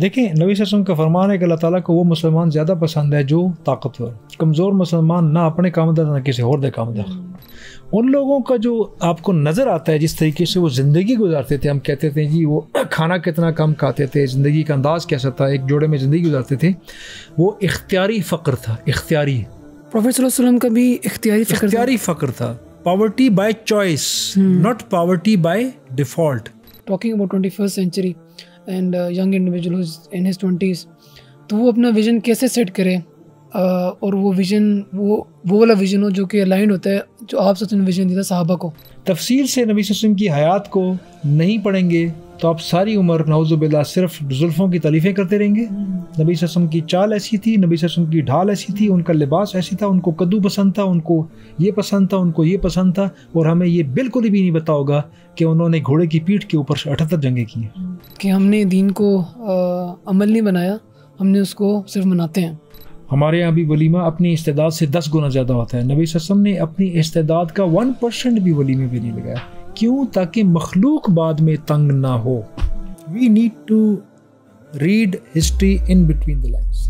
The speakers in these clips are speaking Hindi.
देखें नबी वसम का फरमान है कि अल्लाह ताला को वो मुसलमान ज़्यादा पसंद है जो ताकतवर कमज़ोर मुसलमान ना अपने काम दर ना किसी और दे काम दर हम्म। उन लोगों का जो आपको नज़र आता है जिस तरीके से वो ज़िंदगी गुजारते थे हम कहते थे जी वो खाना कितना कम खाते थे ज़िंदगी का अंदाज़ कैसा था एक जोड़े में ज़िंदगी गुजारते थे वो इख्तियारी फ़क्र था इख्तियारी प्रोफेसर वसलम का भी इख्तियारी फ़क्र इख्तियारी फ़क्र था poverty by choice not poverty by default talking about twenty first century and young individual in his twenties तो वो अपना विज़न कैसे सेट करे uh, और वो विज़न वो वो वाला विज़न हो जो कि अलाइंड होता है जो आप सचिन विज़न दिया साहबा को तफसील से नबी सुसम की हयात को नहीं पढ़ेंगे तो आप सारी उम्र नवजुबिल्ला सिर्फ जुल्फ़ों की तलीफ़ें करते रहेंगे हम्म। नबी ससम की चाल ऐसी थी नबी वसम की ढाल ऐसी थी उनका लिबास ऐसी था उनको कद्दू पसंद था उनको ये पसंद था उनको ये पसंद था और हमें ये बिल्कुल भी नहीं पता होगा कि उन्होंने घोड़े की पीठ के ऊपर अठहत्तर जंगे की हैं हम्म। कि हमने दीन को आ, अमल नहीं बनाया हमने उसको सिर्फ मनाते हैं हमारे यहाँ भी वलीमा अपनी इस्तेदाद से दस गुना ज़्यादा होता है नबी ससम ने अपनी इस्तेदाद का वन परसेंट भी वलीमे पर नहीं लगाया क्यों ताकि मखलूक बाद में तंग ना हो we need to read history in between the lines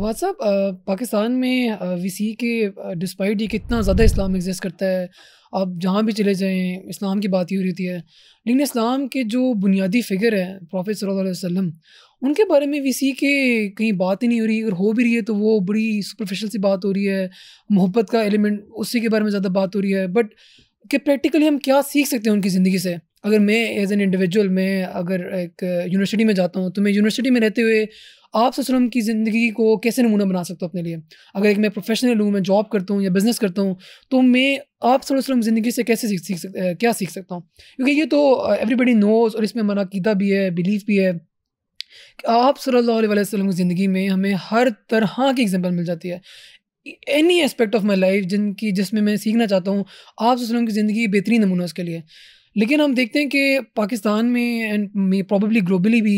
वाद साहब uh, पाकिस्तान में वी uh, सी e के डिस्पाइट uh, ये कितना ज़्यादा इस्लाम एग्जिस्ट करता है आप जहाँ भी चले जाएँ इस्लाम की बात ही हो रही है लेकिन इस्लाम के जो बुनियादी फ़िगर हैं प्रॉफेट सल्लल्लाहु अलैहि वसल्लम उनके बारे में वी सी e के कहीं बात ही नहीं हो रही अगर हो भी रही है तो वो बड़ी सुपरफिशल सी बात हो रही है मोहब्बत का एलिमेंट उसी के बारे में ज़्यादा बात हो रही है बट कि प्रैक्टिकली हम क्या सीख सकते हैं उनकी ज़िंदगी से अगर मैं एज एन इंडिविजुअल मैं अगर एक यूनिवर्सिटी में जाता हूँ तो मैं यूनिवर्सिटी में रहते हुए आप ससुरम की ज़िंदगी को कैसे नमूना बना सकता हूँ अपने लिए अगर एक मैं प्रोफेशनल हूँ मैं जॉब करता हूँ या बिज़नेस करता हूँ तो मैं आप ससुरम ज़िंदगी से कैसे सीख सीख सकता क्या सीख सकता हूँ क्योंकि ये तो एवरीबडी नोज और इसमें हमारा कीदा भी है बिलीफ भी है आप सल्लल्लाहु अलैहि वसल्लम की ज़िंदगी में हमें हर तरह की एग्जांपल मिल जाती है any aspect of my life जिनकी जिसमें मैं सीखना चाहता हूँ आप सोच रहा हूँ कि ज़िंदगी बेहतरीन नमूना उसके लिए लेकिन हम देखते हैं कि पाकिस्तान में एंड में प्रॉब्ली ग्लोबली भी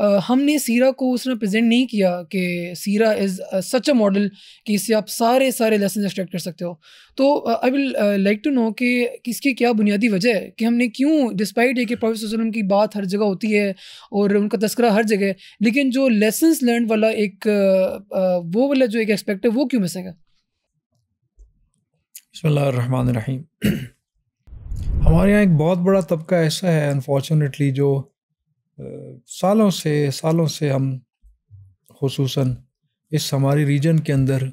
आ, हमने सीरा को उसने प्रेजेंट नहीं किया कि सीरा इज़ सच अ मॉडल कि इससे आप सारे सारे लेसन एक्सट्रैक्ट कर सकते हो तो I will like to know कि किसकी क्या बुनियादी वजह है कि हमने क्यों डिस्पाइट है कि प्रोफेसर की बात हर जगह होती है और उनका तस्करा हर जगह लेकिन जो लेसन लर्न वाला एक आ, वो वाला जो एक एक्सपेक्ट है वो क्यों मिसिंग बसमीम हमारे यहाँ एक बहुत बड़ा तबका ऐसा है अनफॉर्चुनेटली जो आ, सालों से सालों से हम खूस इस हमारे रीजन के अंदर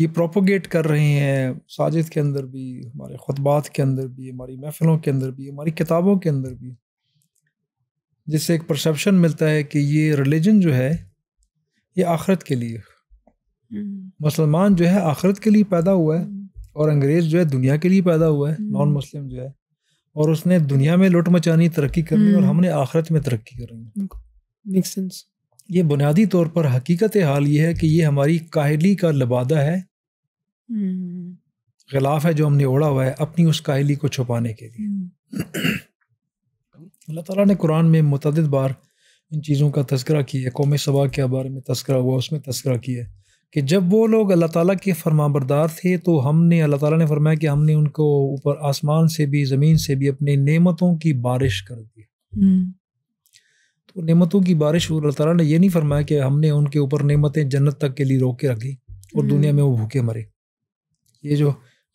ये प्रोपोगेट कर रहे हैं साजिद के अंदर भी हमारे खुतबात के अंदर भी हमारी महफिलों के अंदर भी हमारी किताबों के अंदर भी जिससे एक परसेप्शन मिलता है कि ये रिलीजन जो है ये आखरत के लिए हम्म। मुसलमान जो है आखरत के लिए पैदा हुआ है हम्म। और अंग्रेज जो है दुनिया के लिए पैदा हुआ है नॉन मुस्लिम जो है और उसने दुनिया में लुट मचानी तरक्की करनी और हम्म। हमने आखिरत में तरक्की करनी सेंस ये बुनियादी तौर पर हकीकत हाल ये है कि ये हमारी काहली का लबादा है हम्म। खिलाफ है जो हमने ओढ़ा हुआ है अपनी उस काहली को छुपाने के लिए हम्म। अल्लाह ताला ने कुरान में मतदद बार इन चीज़ों का तस्करा किया है कौम सबा के बारे में तस्करा हुआ उसमें तस्करा किया है कि जब वो लोग अल्लाह ताला के फरमाबरदार थे तो हमने अल्लाह ताला ने फरमाया कि हमने उनको ऊपर आसमान से भी ज़मीन से भी अपनी नेमतों की बारिश कर दी हम्म। तो नेमतों की बारिश अल्लाह ताला ने ये नहीं फरमाया कि हमने उनके ऊपर नेमतें जन्नत तक के लिए रोक के रखी और हम्म। दुनिया में वो भूखे मरे ये जो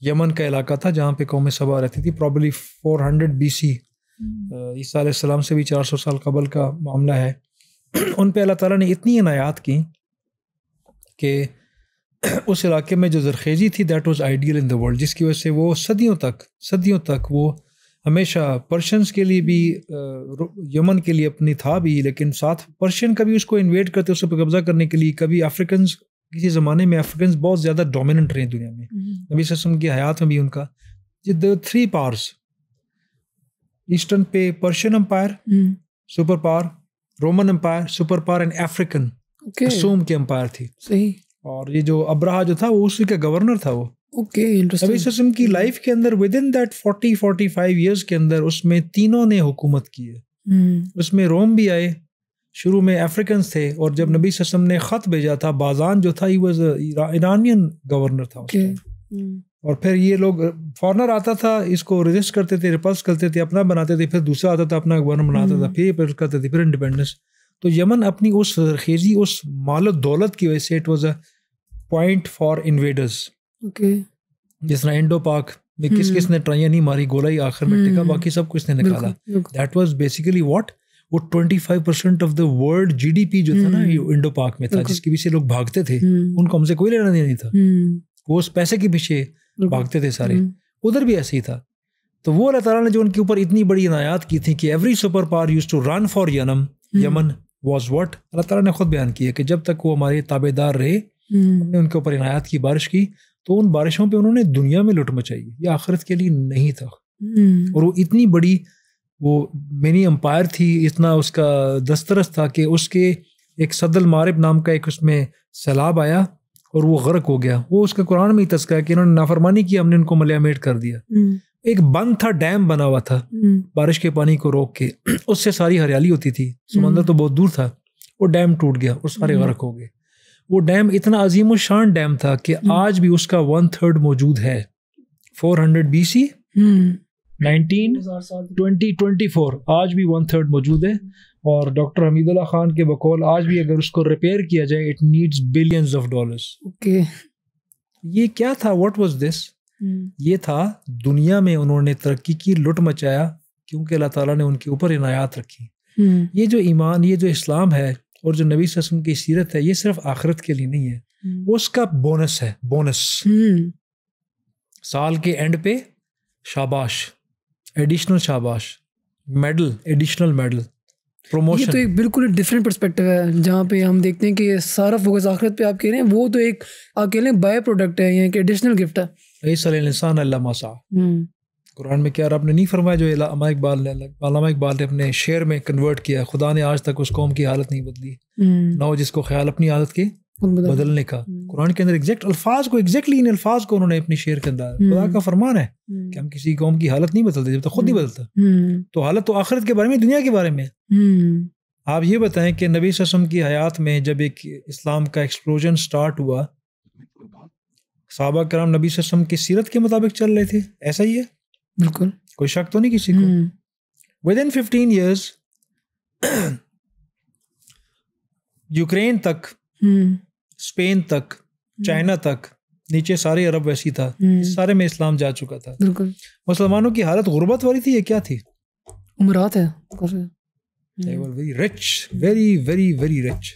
यमन का इलाका था जहाँ पे कौम सबा रहती थी probably four hundred B C ईसा से भी चार सौ साल कबल का मामला है उन पर अल्लाह ताला ने इतनी अनायात की कि उस इलाके में जो जरखेज़ी थी that was ideal in the world जिसकी वजह से वो सदियों तक सदियों तक वो हमेशा पर्शियंस के लिए भी यमन के लिए अपनी था भी लेकिन साथ पर्शियन कभी उसको इन्वेट करते उस पर कब्जा करने के लिए कभी अफ्रीकन किसी ज़माने में अफ्रीकन बहुत ज़्यादा डोमिनेंट रहे दुनिया में हम्म। नबी सस्म की हयात में भी उनका द थ्री पावर्स ईस्टर्न पे Persian empire super power Roman empire super power and African okay. असोम की थी सही और ये जो अब्रहा जो था वो उसी का गवर्नर था वो ओके इंटरेस्टिंग की लाइफ के अंदर within that forty five years के अंदर उसमें तीनों ने हुकूमत की है hmm. उसमें रोम भी आए शुरू में अफ्रीकन थे और जब नबी ससम ने ख़त भेजा था बाजान जो था ही वॉज ईरानियन गवर्नर था okay. हम्म। और फिर ये लोग फॉरनर आता था इसको रजिस्ट करते थे रिपल्स करते थे अपना बनाते थे फिर दूसरा आता था अपना गवर्नर बनाता था हम्म। फिर करते थे फिर इंडिपेंडेंस तो यमन अपनी उस खेजी उस माल दौलत की वजह से it was a point for invaders जिस तरह इंडो पाक में किस किस हम्म। ने ट्राइया नहीं मारी गोला ही आखिर में टिका हम्म। बाकी सब कुछ ने निकाला दैट वॉज बेसिकली वॉट वो twenty five percent of the world G D P जो था ना इंडो हम्म। पाक में था जिसके पीछे लोग भागते थे उनको हमसे कोई लेना देना नहीं था वो उस पैसे के पीछे भागते थे सारे उधर भी ऐसे ही था तो वो अल्लाह तला ने जो उनके ऊपर इतनी बड़ी इनायात की थी कि every super power used to run for यनम यमन वॉज वट अल्लाह ताला ने खुद बयान किया कि जब तक वो हमारे ताबेदार रहे हम्म। हमने उनके ऊपर इनायत की बारिश की तो उन बारिशों पर उन्होंने दुनिया में लुट मचाई ये आखिरत के लिए नहीं था हम्म। और वो इतनी बड़ी वो मिनी अम्पायर थी इतना उसका दस्तरस था कि उसके एक सदल मारब नाम का एक उसमें सैलाब आया और वो गर्क हो गया वो उसके कुरान में ही तस्कर है कि इन्होंने नाफरमानी की हमने उनको मलयामेट कर दिया हम्म। एक बंद था डैम बना हुआ था हम्म। बारिश के पानी को रोक के उससे सारी हरियाली होती थी समंदर हम्म। तो बहुत दूर था वो डैम टूट गया और सारे गर्क हम्म। हो गए वो डैम इतना अजीम शान डैम था कि आज भी उसका वन थर्ड मौजूद है four hundred B C nineteen twenty twenty four आज भी वन थर्ड मौजूद है और डॉक्टर हमीदुल्ला खान के बकौल आज भी अगर उसको रिपेयर किया जाए it needs billions of dollars okay ये क्या था व्हाट वाज दिस हम्म। ये था दुनिया में उन्होंने तरक्की की लुट मचाया क्योंकि अल्लाह ताला ने उनके ऊपर इनायात रखी हम्म। ये जो ईमान ये जो इस्लाम है और जो नबी वसम की सीरत है ये सिर्फ आखिरत के लिए नहीं है वो हम्म। उसका बोनस है बोनस साल के एंड पे शाबाश एडिशनल शाबाश मेडल एडिशनल मेडल तो प्रमोशन तो एक बिल्कुल डिफरेंट परस्पेक्टिव है जहाँ पे हम देखते हैं कि सारा फोकस आखिरत पे आप कह रहे हैं वो तो एक आप कह रहे हैं बाय प्रोडक्ट है या एक एडिशनल गिफ्ट है इंसान हम्म। कुरान में क्या आपने नहीं फरमाया जो अमा इकबाल ने अलामा इकबाल ने अपने शेर में कन्वर्ट किया खुदा ने आज तक उस कौम की हालत नहीं बदली हम्म। ना हो जिसको ख्याल अपनी आदत के बदलने का हम्म। कुरान के अंदर एग्जैक्ट अल्फाज को एग्जैक्टली इन अल्फाज को उन्होंने अपने शेर के अंदर खुदा का फरमान है कि हम किसी कौम की हालत नहीं बदलते जब तक खुद नहीं बदलता तो हालत तो आखिरत के बारे में दुनिया के बारे में आप ये बताएं कि नबी ससम की हयात में जब एक इस्लाम का एक्सप्लोजन स्टार्ट हुआ साहबा कराम नबी वसम की सीरत के मुताबिक चल रहे थे ऐसा ही है बिल्कुल कोई शक तो नहीं किसी को within fifteen years Ukraine तक हम्म। स्पेन तक हम्म। चाइना तक नीचे सारे अरब वैसी था हम्म। सारे में इस्लाम जा चुका था मुसलमानों की हालत गुर्बत वाली थी ये क्या थी उमरात है very rich very very very rich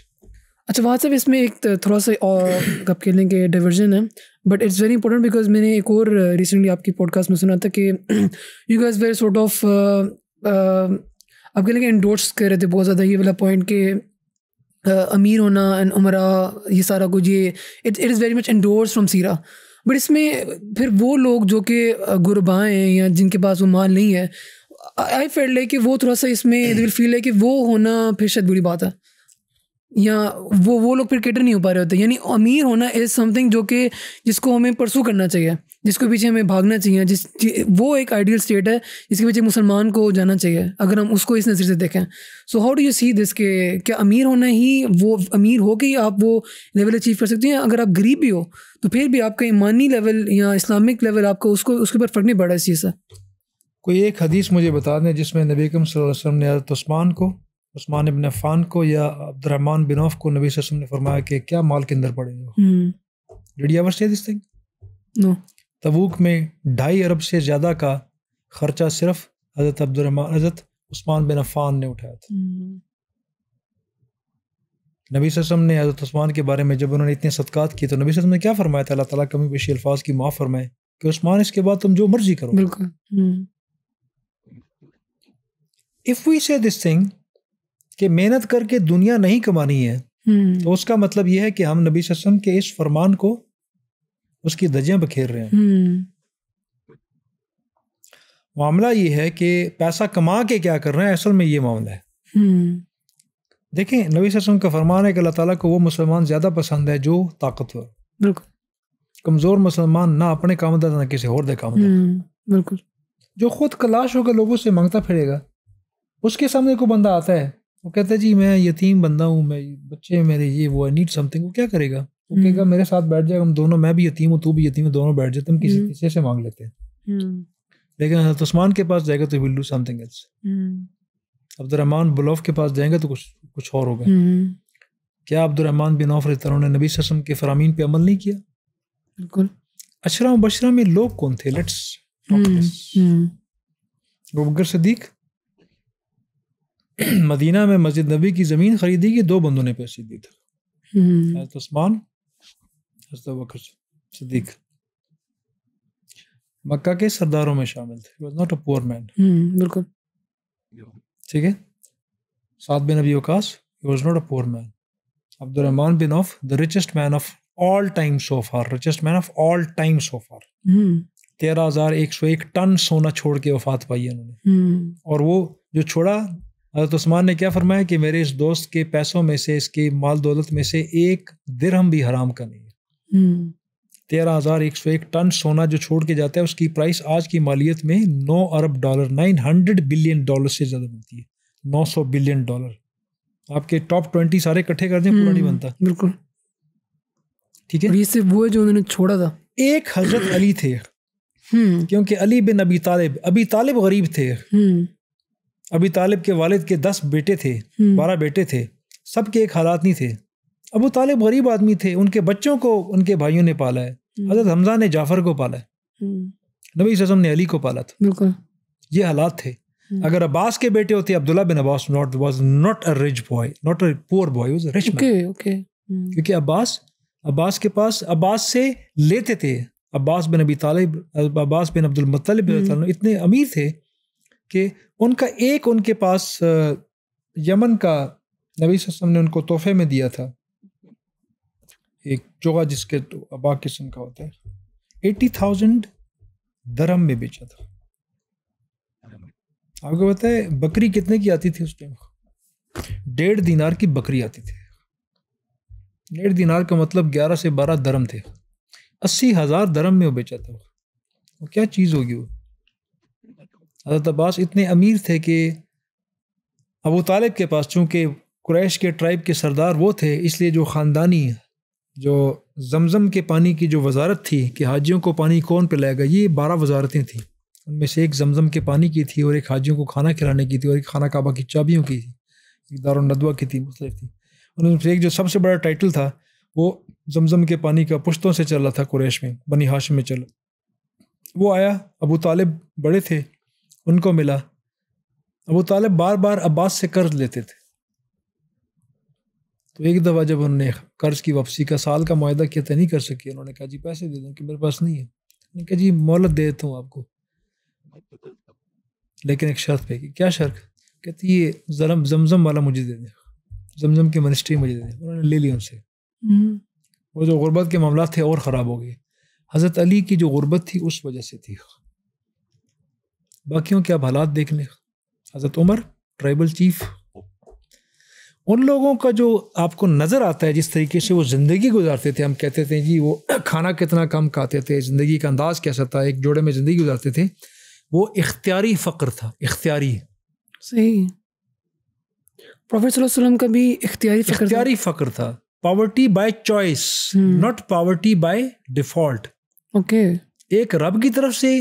अच्छा वहाँ से इसमें एक थोड़ा सा और गप के लेंगे डिवर्जन है but it's very important because मैंने एक और रिसेंटली uh, आपकी पॉडकास्ट में सुना था कि you guys were sort of आपके लिए इंडोर्स कर रहे थे बहुत ज़्यादा ये वाला पॉइंट के uh, अमीर होना एंड उमरा ये सारा कुछ ये it it is very much endorse from सीरा बट इसमें फिर वो लोग जो कि uh, गुरबा हैं या जिनके पास वो माल नहीं है आई फील लाइक कि वो थोड़ा सा इसमें विल फील है कि वो होना फिर शायद बुरी बात है या वो वो लोग फिर केटर नहीं हो पा रहे होते यानी अमीर होना इज़ समथिंग जो कि जिसको हमें परसू करना चाहिए जिसके पीछे हमें भागना चाहिए जिस वो एक आइडियल स्टेट है जिसके पीछे मुसलमान को जाना चाहिए अगर हम उसको इस नज़र से देखें so how do you see this के क्या अमीर होना ही वो अमीर हो के ही आप वो लेवल अचीव कर सकते हैं अगर आप गरीब भी हो तो फिर भी आपका ईमानी लेवल या इस्लामिक लेवल आपको उसको उसके ऊपर फ़र्क नहीं पड़ रहा इस चीज़ से कोई एक हदीस मुझे बता दें जिसमें नबीकम सल वसम ने हजरत उस्मान को उस्मान इबन अफान को या अब्दुलरहमान बिन औफ को नबी वसम ने फरमाया कि क्या माल के अंदर पड़े हो डिड यू एवर से तबूक में ढाई अरब से ज़्यादा का खर्चा सिर्फ हज़रत अब्दुलरहमान हज़रत उस्मान बिन अफान ने उठाया था हम्म। नबी वसम ने हज़रत उस्मान के बारे में जब उन्होंने इतने सदक़ात किए तो नबी वसम ने क्या फरमाया था अल्लाह ताला कमी पेशी अल्फाज की माँ फरमाए कि उस्मान इसके बाद तुम जो मर्जी करो बिल्कुल if we say this thing कि मेहनत करके दुनिया नहीं कमानी है हम्म। तो उसका मतलब यह है कि हम नबी सस्म के इस फरमान को उसकी दजें बखेर रहे हैं हम्म। मामला ये है कि पैसा कमा के क्या कर रहे हैं असल में ये मामला है हम्म। देखें नबी सस्म का फरमान है कि अल्लाह ताला को वो मुसलमान ज़्यादा पसंद है जो ताकतवर बिल्कुल कमज़ोर मुसलमान ना अपने काम दा ना किसी और दे काम बिल्कुल जो खुद कलाश होकर लोगों से मांगता फिरेगा उसके सामने को बंदा आता है वो कहता है जी मैं यतीम बंदा हूँ मैं बच्चे मेरे ये वो आई नीड समथिंग वो क्या करेगा वो हम्म। कहेगा मेरे साथ बैठ जाएगा हम दोनों मैं भी यतीम हूँ तू भी यतीम हूँ दोनों बैठ जाते हम किसी हम्म। किसी से मांग लेते हैं हम्म। लेकिन हजरत तो उस्मान के पास जाएगा तो will do something else Abdulrahman बुलौफ के पास जाएंगे तो कुछ कुछ और होगा क्या अब्दुलरहमान बिन औफ उन्होंने नबी ससम के फरामीन पे अमल नहीं किया बिल्कुल अशरा बशरा में लोग कौन थे लेट्स अबकर सदीक मदीना में मस्जिद नबी की ज़मीन खरीदी कि दो बंदों ने पैसे दी था हम्म। मक्का के सरदारों में शामिल थे नॉट अ पुअर मैन बिल्कुल ठीक है Saad bin Abi Waqqas he not a poor man Abdulrahman bin Auf the richest man of all time so richest man of all time so तेरह हजार एक सौ एक टन सोना छोड़ के वफात पाई है उन्होंने हम्म। और वो जो छोड़ा हजरत उस्मान ने क्या फरमाया कि मेरे इस दोस्त के पैसों में से इसके माल दौलत में से एक दिरहम भी हराम का नहीं है हम्म। तेरह हजार एक सौ एक टन सोना जो छोड़ के जाता है उसकी प्राइस आज की मालियत में नौ अरब dollar nine hundred billion dollar से ज्यादा बनती है नौ सौ बिलियन डॉलर आपके टॉप ट्वेंटी सारे इकट्ठे कर दें पूरा नहीं हम्म, बनता बिल्कुल ठीक है ये वो है जो उन्होंने छोड़ा था एक हजरत अली थे हम्म। क्योंकि अली बिन अबी तालिब अबी तालिब गरीब थे अभी तालिब के वालिद के दस बेटे थे हम्म। बारह बेटे थे सबके एक हालात नहीं थे अबू तालिब गरीब आदमी थे उनके बच्चों को उनके भाइयों ने पाला है हम्म। हजरत हमजा ने जाफर को पाला है हम्म। नबी सजम ने अली को पाला था ये हालात थे अगर अब्बास के बेटे होते Abdullah bin Abbas not was not a rich boy not a poor boy rich क्योंकि अब्बास अब्बास के पास अब्बास से लेते थे अब्बास बिन अबी तालिब अब्बास बिन अब्दुल मुत्तलिब इतने अमीर थे कि उनका एक उनके पास यमन का नबी वसम ने उनको तोहफे में दिया था एक जोगा जिसके तो अबा किस्म का होता है एटी थाउजेंड दरम में बेचा था आपको पता है बकरी कितने की आती थी उस टाइम डेढ़ दिनार की बकरी आती थी डेढ़ दिनार का मतलब ग्यारह से बारह दरम थे अस्सी हज़ार दरम में वो बेचा था वो क्या चीज़ होगी वो हज़रत अब्बास इतने अमीर थे कि अबू तालिब के पास चूँकि क्रैश के ट्राइब के सरदार वो थे इसलिए जो ख़ानदानी जो जमज़म के पानी की जो वजारत थी कि हाजियों को पानी कौन पर लाएगा ये बारह वजारतें थीं उनमें से एक जमज़म के पानी की थी और एक हाजियों को खाना खिलाने की थी और एक खाना काबा की चाबियों की थी एक दारुलनदवा की थी मुख्तलिफ थी उनमें से एक जो सबसे बड़ा टाइटल था वो जमज़म के पानी का पुश्तों से चल रहा था कुरैश में बनी हाशम में चला वो आया अबू तालिब बड़े थे उनको मिला अबू तालिब बार बार अब्बास से कर्ज लेते थे तो एक दफ़ा जब उन्होंने कर्ज की वापसी का साल का माहा किया तो नहीं कर सकी उन्होंने कहा जी पैसे दे दें कि मेरे पास नहीं है उन्होंने कहा जी मोहलत दे देता हूँ आपको लेकिन एक शर्त पे कि क्या शर्त कहती ये जरम जमजम वाला मुझे दे दें जमजम की मिनिस्ट्री मुझे दे दें उन्होंने ले लिया उनसे हम्म। वो जो गुर्बत के मामला थे और ख़राब हो गए हज़रत अली की जो गुर्बत थी उस वजह से थी बाकियों के अब हालात देख लें हज़रत उमर ट्राइबल चीफ उन लोगों का जो आपको नज़र आता है जिस तरीके से वो ज़िंदगी गुजारते थे हम कहते थे जी वो खाना कितना कम खाते थे ज़िंदगी का अंदाज़ कैसा था एक जोड़े में ज़िंदगी गुजारते थे वो इख्तियारी फ़क्र था इख्तियारी सही प्रोफेसर वसल्लम का भी इख्तियारी फ़क्र इख्तियारी फ़क्र था पावर्टी बाई चॉइस हम्म। Not poverty by default okay एक रब की तरफ से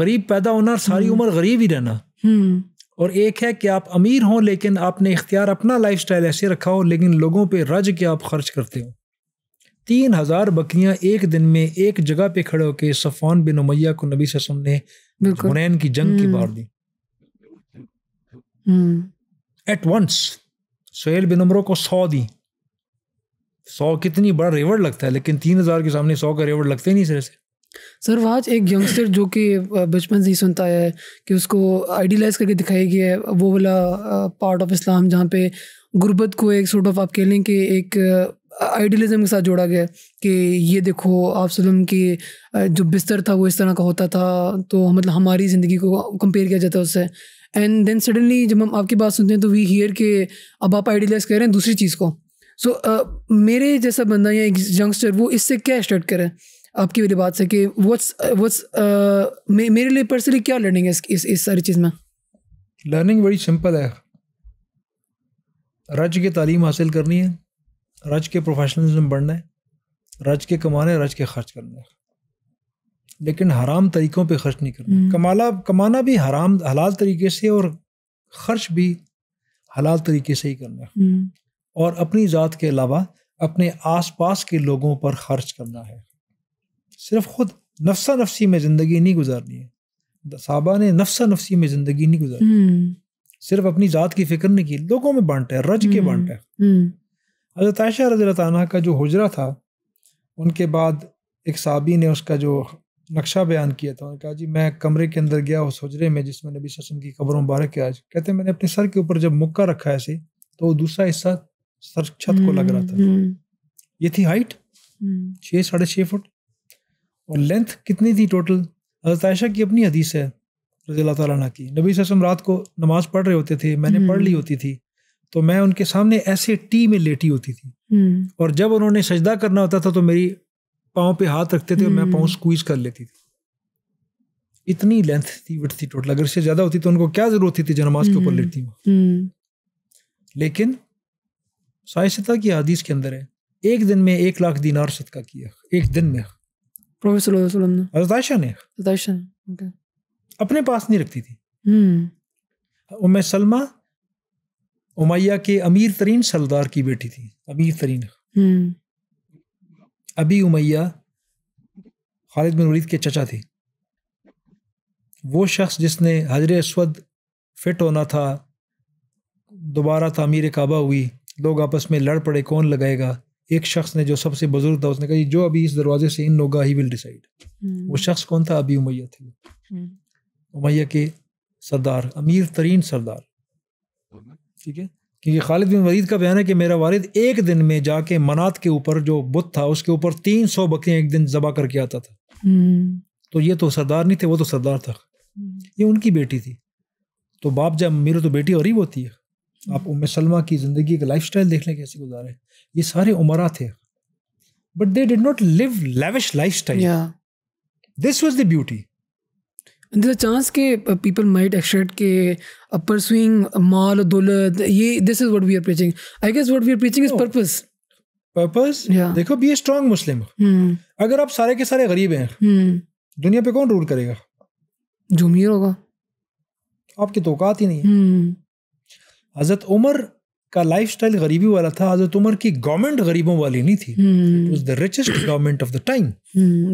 गरीब पैदा होना और सारी हम्म। उम्र गरीब ही रहना हम्म। और एक है कि आप अमीर हों लेकिन आपने इख्तियार अपना लाइफ स्टाइल ऐसे रखा हो लेकिन लोगों पर रज के आप खर्च करते हो तीन हज़ार बकरियां एक दिन में एक जगह पे खड़े होकर सफ़ान बिन उमैया को नबी ससम ने हुनैन की जंग की मार हम्म। दी एट वंस सोहेल बिन उमरों को सौ दी सौ कितनी बड़ा रेवड़ लगता है लेकिन तीन हज़ार के सामने सौ का रेवड़ लगते नहीं सिरे से सर वहाज एक यंगस्टर जो कि बचपन से ही सुनता है कि उसको आइडियलाइज करके दिखाया गया है वो वाला पार्ट ऑफ इस्लाम जहाँ पे गुर्बत को एक सोर्ट ऑफ आप कह लें कि एक आइडियलिज्म के साथ जोड़ा गया कि ये देखो आप सलम के जो बिस्तर था वो इस तरह का होता था तो मतलब हमारी ज़िंदगी को कंपेयर किया जाता है उससे एंड देन सडनली जब हम आपकी बात सुनते हैं तो वी हियर के अब आप आइडियलाइज कर रहे हैं दूसरी चीज़ को सो so, uh, मेरे जैसा बंदा या एक यंगस्टर वो इससे क्या स्टार्ट करें आपकी मेरी बात से कि व्हाट्स व्हाट्स uh, मेरे लिए पर्सनली क्या लर्निंग है इस इस सारी चीज़ में लर्निंग बड़ी सिंपल है रज के तालीम हासिल करनी है रज के प्रोफेशनलिज्म बढ़ना है रज के कमाने रज के खर्च करना है लेकिन हराम तरीक़ों पे खर्च नहीं करना हम्म। कमाला कमाना भी हराम हलाल तरीके से और खर्च भी हलाल तरीके से ही करना है हम्म। और अपनी ज़ात के अलावा अपने आसपास के लोगों पर खर्च करना है सिर्फ खुद नफसा नफसी में ज़िंदगी नहीं गुजारनी है साहबा ने नफसा नफसी में ज़िंदगी नहीं गुजारी हम्म। सिर्फ अपनी ज़ात की फिक्र नहीं की लोगों में बांटा है रज के हम्म। बांटा है हम्म। हजरत आयशा रजी का जो हजरा था उनके बाद एक साबी ने उसका जो नक्शा बयान किया था उन्होंने कहा जी मैं कमरे के अंदर गया उस हजरे में जिसमें नबी सस्म की खबरों मुबारक किया आज कहते मैंने अपने सर के ऊपर जब मुक्का रखा ऐसे तो दूसरा हिस्सा सर छत को लग रहा था ये थी हाइट छः साढ़े छः फुट और लेंथ कितनी थी टोटल हजरत आयशा की अपनी हदीस है रजी अल्लाह तला की नबी वसम रात को नमाज पढ़ रहे होते थे मैंने पढ़ हम्म। ली होती थी तो मैं उनके सामने ऐसे टी में लेटी होती थी हम्म। और जब उन्होंने सजदा करना होता था तो मेरी पाँव पे हाथ रखते थे और मैं पाँव स्क्वीज हम्म। कर लेती थी इतनी लेंथ थी विथ थी टोटल अगर इससे ज्यादा होती तो उनको क्या जरूरत थी जो नमाज के ऊपर लेटती हूँ लेकिन साय की हदीस के अंदर है एक दिन में एक लाख दिनार सदका किया एक दिन में ने अपने पास नहीं रखती थी हम्म। उम सलमा उमैया के अमीर तरीन सलदार की बेटी थी अमीर तरीन हम्म। अभी उमैया खालिद बिन वलीद के चचा थे वो शख्स जिसने हजर अस्वद फिट होना था दोबारा तमीर काबा हुई लोग आपस में लड़ पड़े कौन लगाएगा एक शख्स ने जो सबसे बुजुर्ग था उसने कहा जो अभी इस दरवाजे से इन लोग ही विल डिसाइड हम्म। वो शख्स कौन था अभी उमैया थे हम्म। उमैया के सरदार अमीर तरीन सरदार ठीक है क्योंकि खालिद बिन वरीद का बयान है कि मेरा वालिद एक दिन में जाके मनात के ऊपर जो बुत था उसके ऊपर तीन सौ बकरियां एक दिन जबा करके आता था हम्म। तो ये तो सरदार नहीं थे वो तो सरदार था ये उनकी बेटी थी तो बाप जब अमीर तो बेटी और ही होती है आप उम सलमा की ज़िंदगी का लाइफ स्टाइल देख लें कैसे गुजारे ये सारे उमरा थे but they did not live lavish life style this was the beauty chance के पीपल माइट एक्सट के अपर स्विंग माल दौलत ये this is what we are preaching I guess what we are preaching देखो बी ए स्ट्रॉन्ग मुस्लिम अगर आप सारे के सारे गरीब हैं hmm. दुनिया पे कौन रूल करेगा जो होगा आपके तोकात ही नहीं है hmm. हज़रत उमर का लाइफ स्टाइल गरीबी वाला था हज़रत उमर की गवर्नमेंट गरीबों वाली नहीं थी the richest government of the time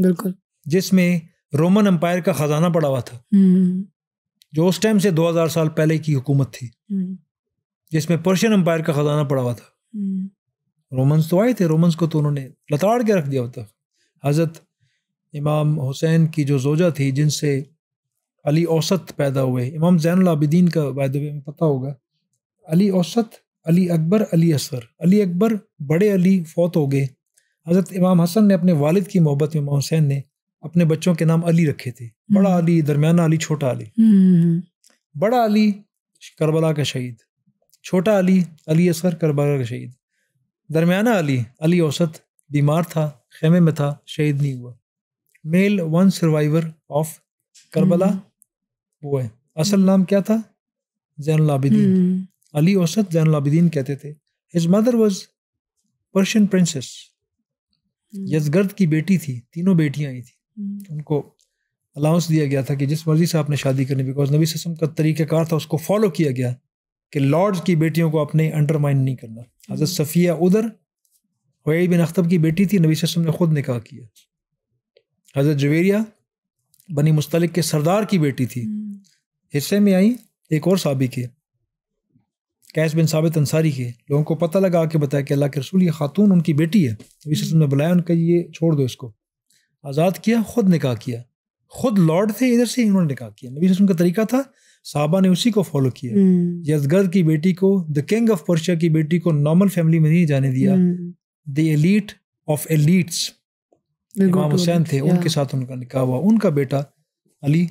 बिल्कुल जिसमें रोमन अम्पायर का ख़जाना पड़ा हुआ था हम्म। जो उस टाइम से 2000 साल पहले की हुकूमत थी हम्म। जिसमें पर्शियन अम्पायर का ख़जाना पड़ा हुआ था रोमन्स हम्म। तो आए थे रोमन्स को तो उन्होंने लताड़ के रख दिया होता हज़रत इमाम हुसैन की जो जोजा थी जिनसे अली औसत पैदा हुए इमाम जैन आबिदीन का वायदे में पता होगा अली औसत अली अकबर अली असगर अली अकबर बड़े अली फौत हो गए हज़रत इमाम हसन ने अपने वालिद की मोहब्बत में इमाम हुसैन ने अपने बच्चों के नाम अली रखे थे हम्म। बड़ा अली दरमियाना अली छोटा अली हम्म, हम्म, बड़ा अली करबला का शहीद छोटा अली अली असगर करबला का शहीद दरमियाना अली अली औसत बीमार था खेमे में था शहीद नहीं हुआ male one survivor of Karbala वो है असल नाम क्या था जैन आबिदीन अली औसत जैनलाबिदीन कहते थे his mother was Persian princess Yazdegerd की बेटी थी तीनों बेटियाँ आई थी hmm. उनको अलाउंस दिया गया था कि जिस मर्जी से आपने शादी करनी बिकॉज नबी ससम का तरीक़ाकार था उसको फॉलो किया गया कि लॉर्ड्स की बेटियों को अपने अंडरमाइन नहीं करना hmm. हजरत सफ़िया उधर हुई बिन अख्तब की बेटी थी नबी वसम ने खुद निकाह किया हजरत जवेरिया बनी मुस्तलिक के सरदार की बेटी थी hmm. हिस्से में आई एक और साबिक है कैश बिन साबित अंसारी के लोगों को पता लगा के बताया कि अल्लाह के रसूल ये खातून उनकी बेटी है नबी वसल्लम ने बुलाया उनका ये छोड़ दो इसको आज़ाद किया खुद निकाह किया खुद लॉर्ड थे इधर से इन्होंने निकाह किया नबी वसल्लम का तरीका था साहबा ने उसी को फॉलो किया हम्म। यजगर की बेटी को द किंग ऑफ पर्शिया की बेटी को नॉर्मल फैमिली में नहीं जाने दिया हम्म। द एलीट ऑफ एलीट्स इमाम हुसैन थे उनके साथ उनका निकाह हुआ उनका बेटा अली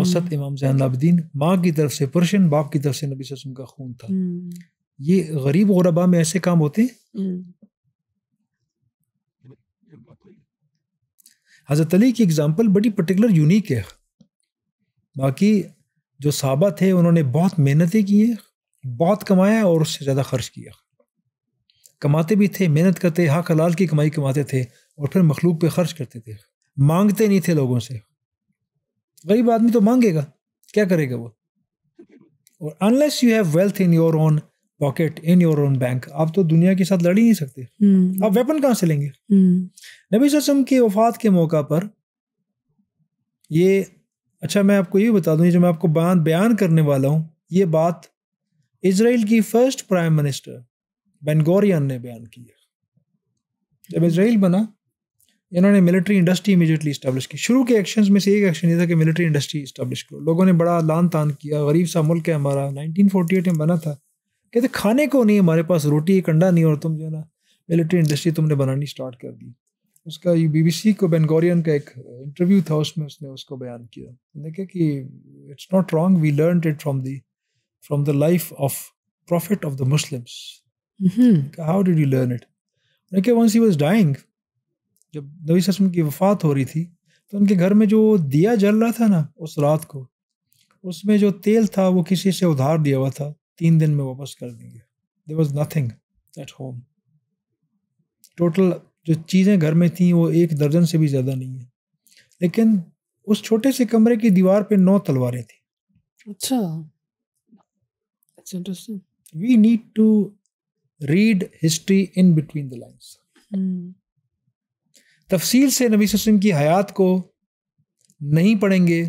औसत इमाम जैन लाबद्दीन माँ की तरफ से पर्शियन बाप की तरफ से नबी वसम का खून था ये गरीब गुरबा में ऐसे काम होते हजरत अली की एग्जाम्पल बड़ी पर्टिकुलर यूनिक है बाकी जो साबा थे उन्होंने बहुत मेहनतें की हैं बहुत कमाया और उससे ज़्यादा खर्च किया कमाते भी थे मेहनत करते हक हलाल की कमाई कमाते थे और फिर मखलूक पे खर्च करते थे मांगते नहीं थे लोगों से गरीब आदमी तो मांगेगा क्या करेगा वो और unless you have wealth in your own pocket in your own bank आप तो दुनिया के साथ लड़ ही नहीं सकते hmm. आप वेपन कहाँ से लेंगे hmm. नबी ससम की वफात के मौका पर ये अच्छा मैं आपको ये बता दूँ जो मैं आपको बयान बयान करने वाला हूँ ये बात इसराइल की फर्स्ट प्राइम मिनिस्टर बेनगोरियन ने बयान की है जब इसराइल बना इन्होंने मिलिट्री इंडस्ट्री इमीजिएटली इस्टेब्लिश की शुरू के एक्शन में से एक एक्शन ये था कि मिलिट्री इंडस्ट्री इस्टेब्लिश करो लोगों ने बड़ा लान तान किया गरीब सा मुल्क है हमारा नाइनटीन फोर्टी एट में बना था कहते खाने को नहीं हमारे पास रोटी एक अंडा नहीं और तुम जो है ना मिलिट्री इंडस्ट्री तुमने बनानी स्टार्ट कर दी उसका ये सी को बेनगोरियन का एक इंटरव्यू था उसमें उसने उसको बयान किया उन्होंने कहा कि it's not wrong we learn it from the from the life of prophet of the Muslims how did you learn it देखिए वंस ही वॉज डाइंग जब नबी वसम की वफ़ात हो रही थी तो उनके घर में जो दिया जल रहा था ना उस रात को उसमें जो तेल था वो किसी से उधार दिया हुआ था तीन दिन में वापस कर देंगे there was nothing at home total जो चीज़ें घर में थी वो एक दर्जन से भी ज़्यादा नहीं है लेकिन उस छोटे से कमरे की दीवार पे नौ तलवारें थी अच्छा we need to read history in between the lines तफसील से नबी वसम की हयात को नहीं पढ़ेंगे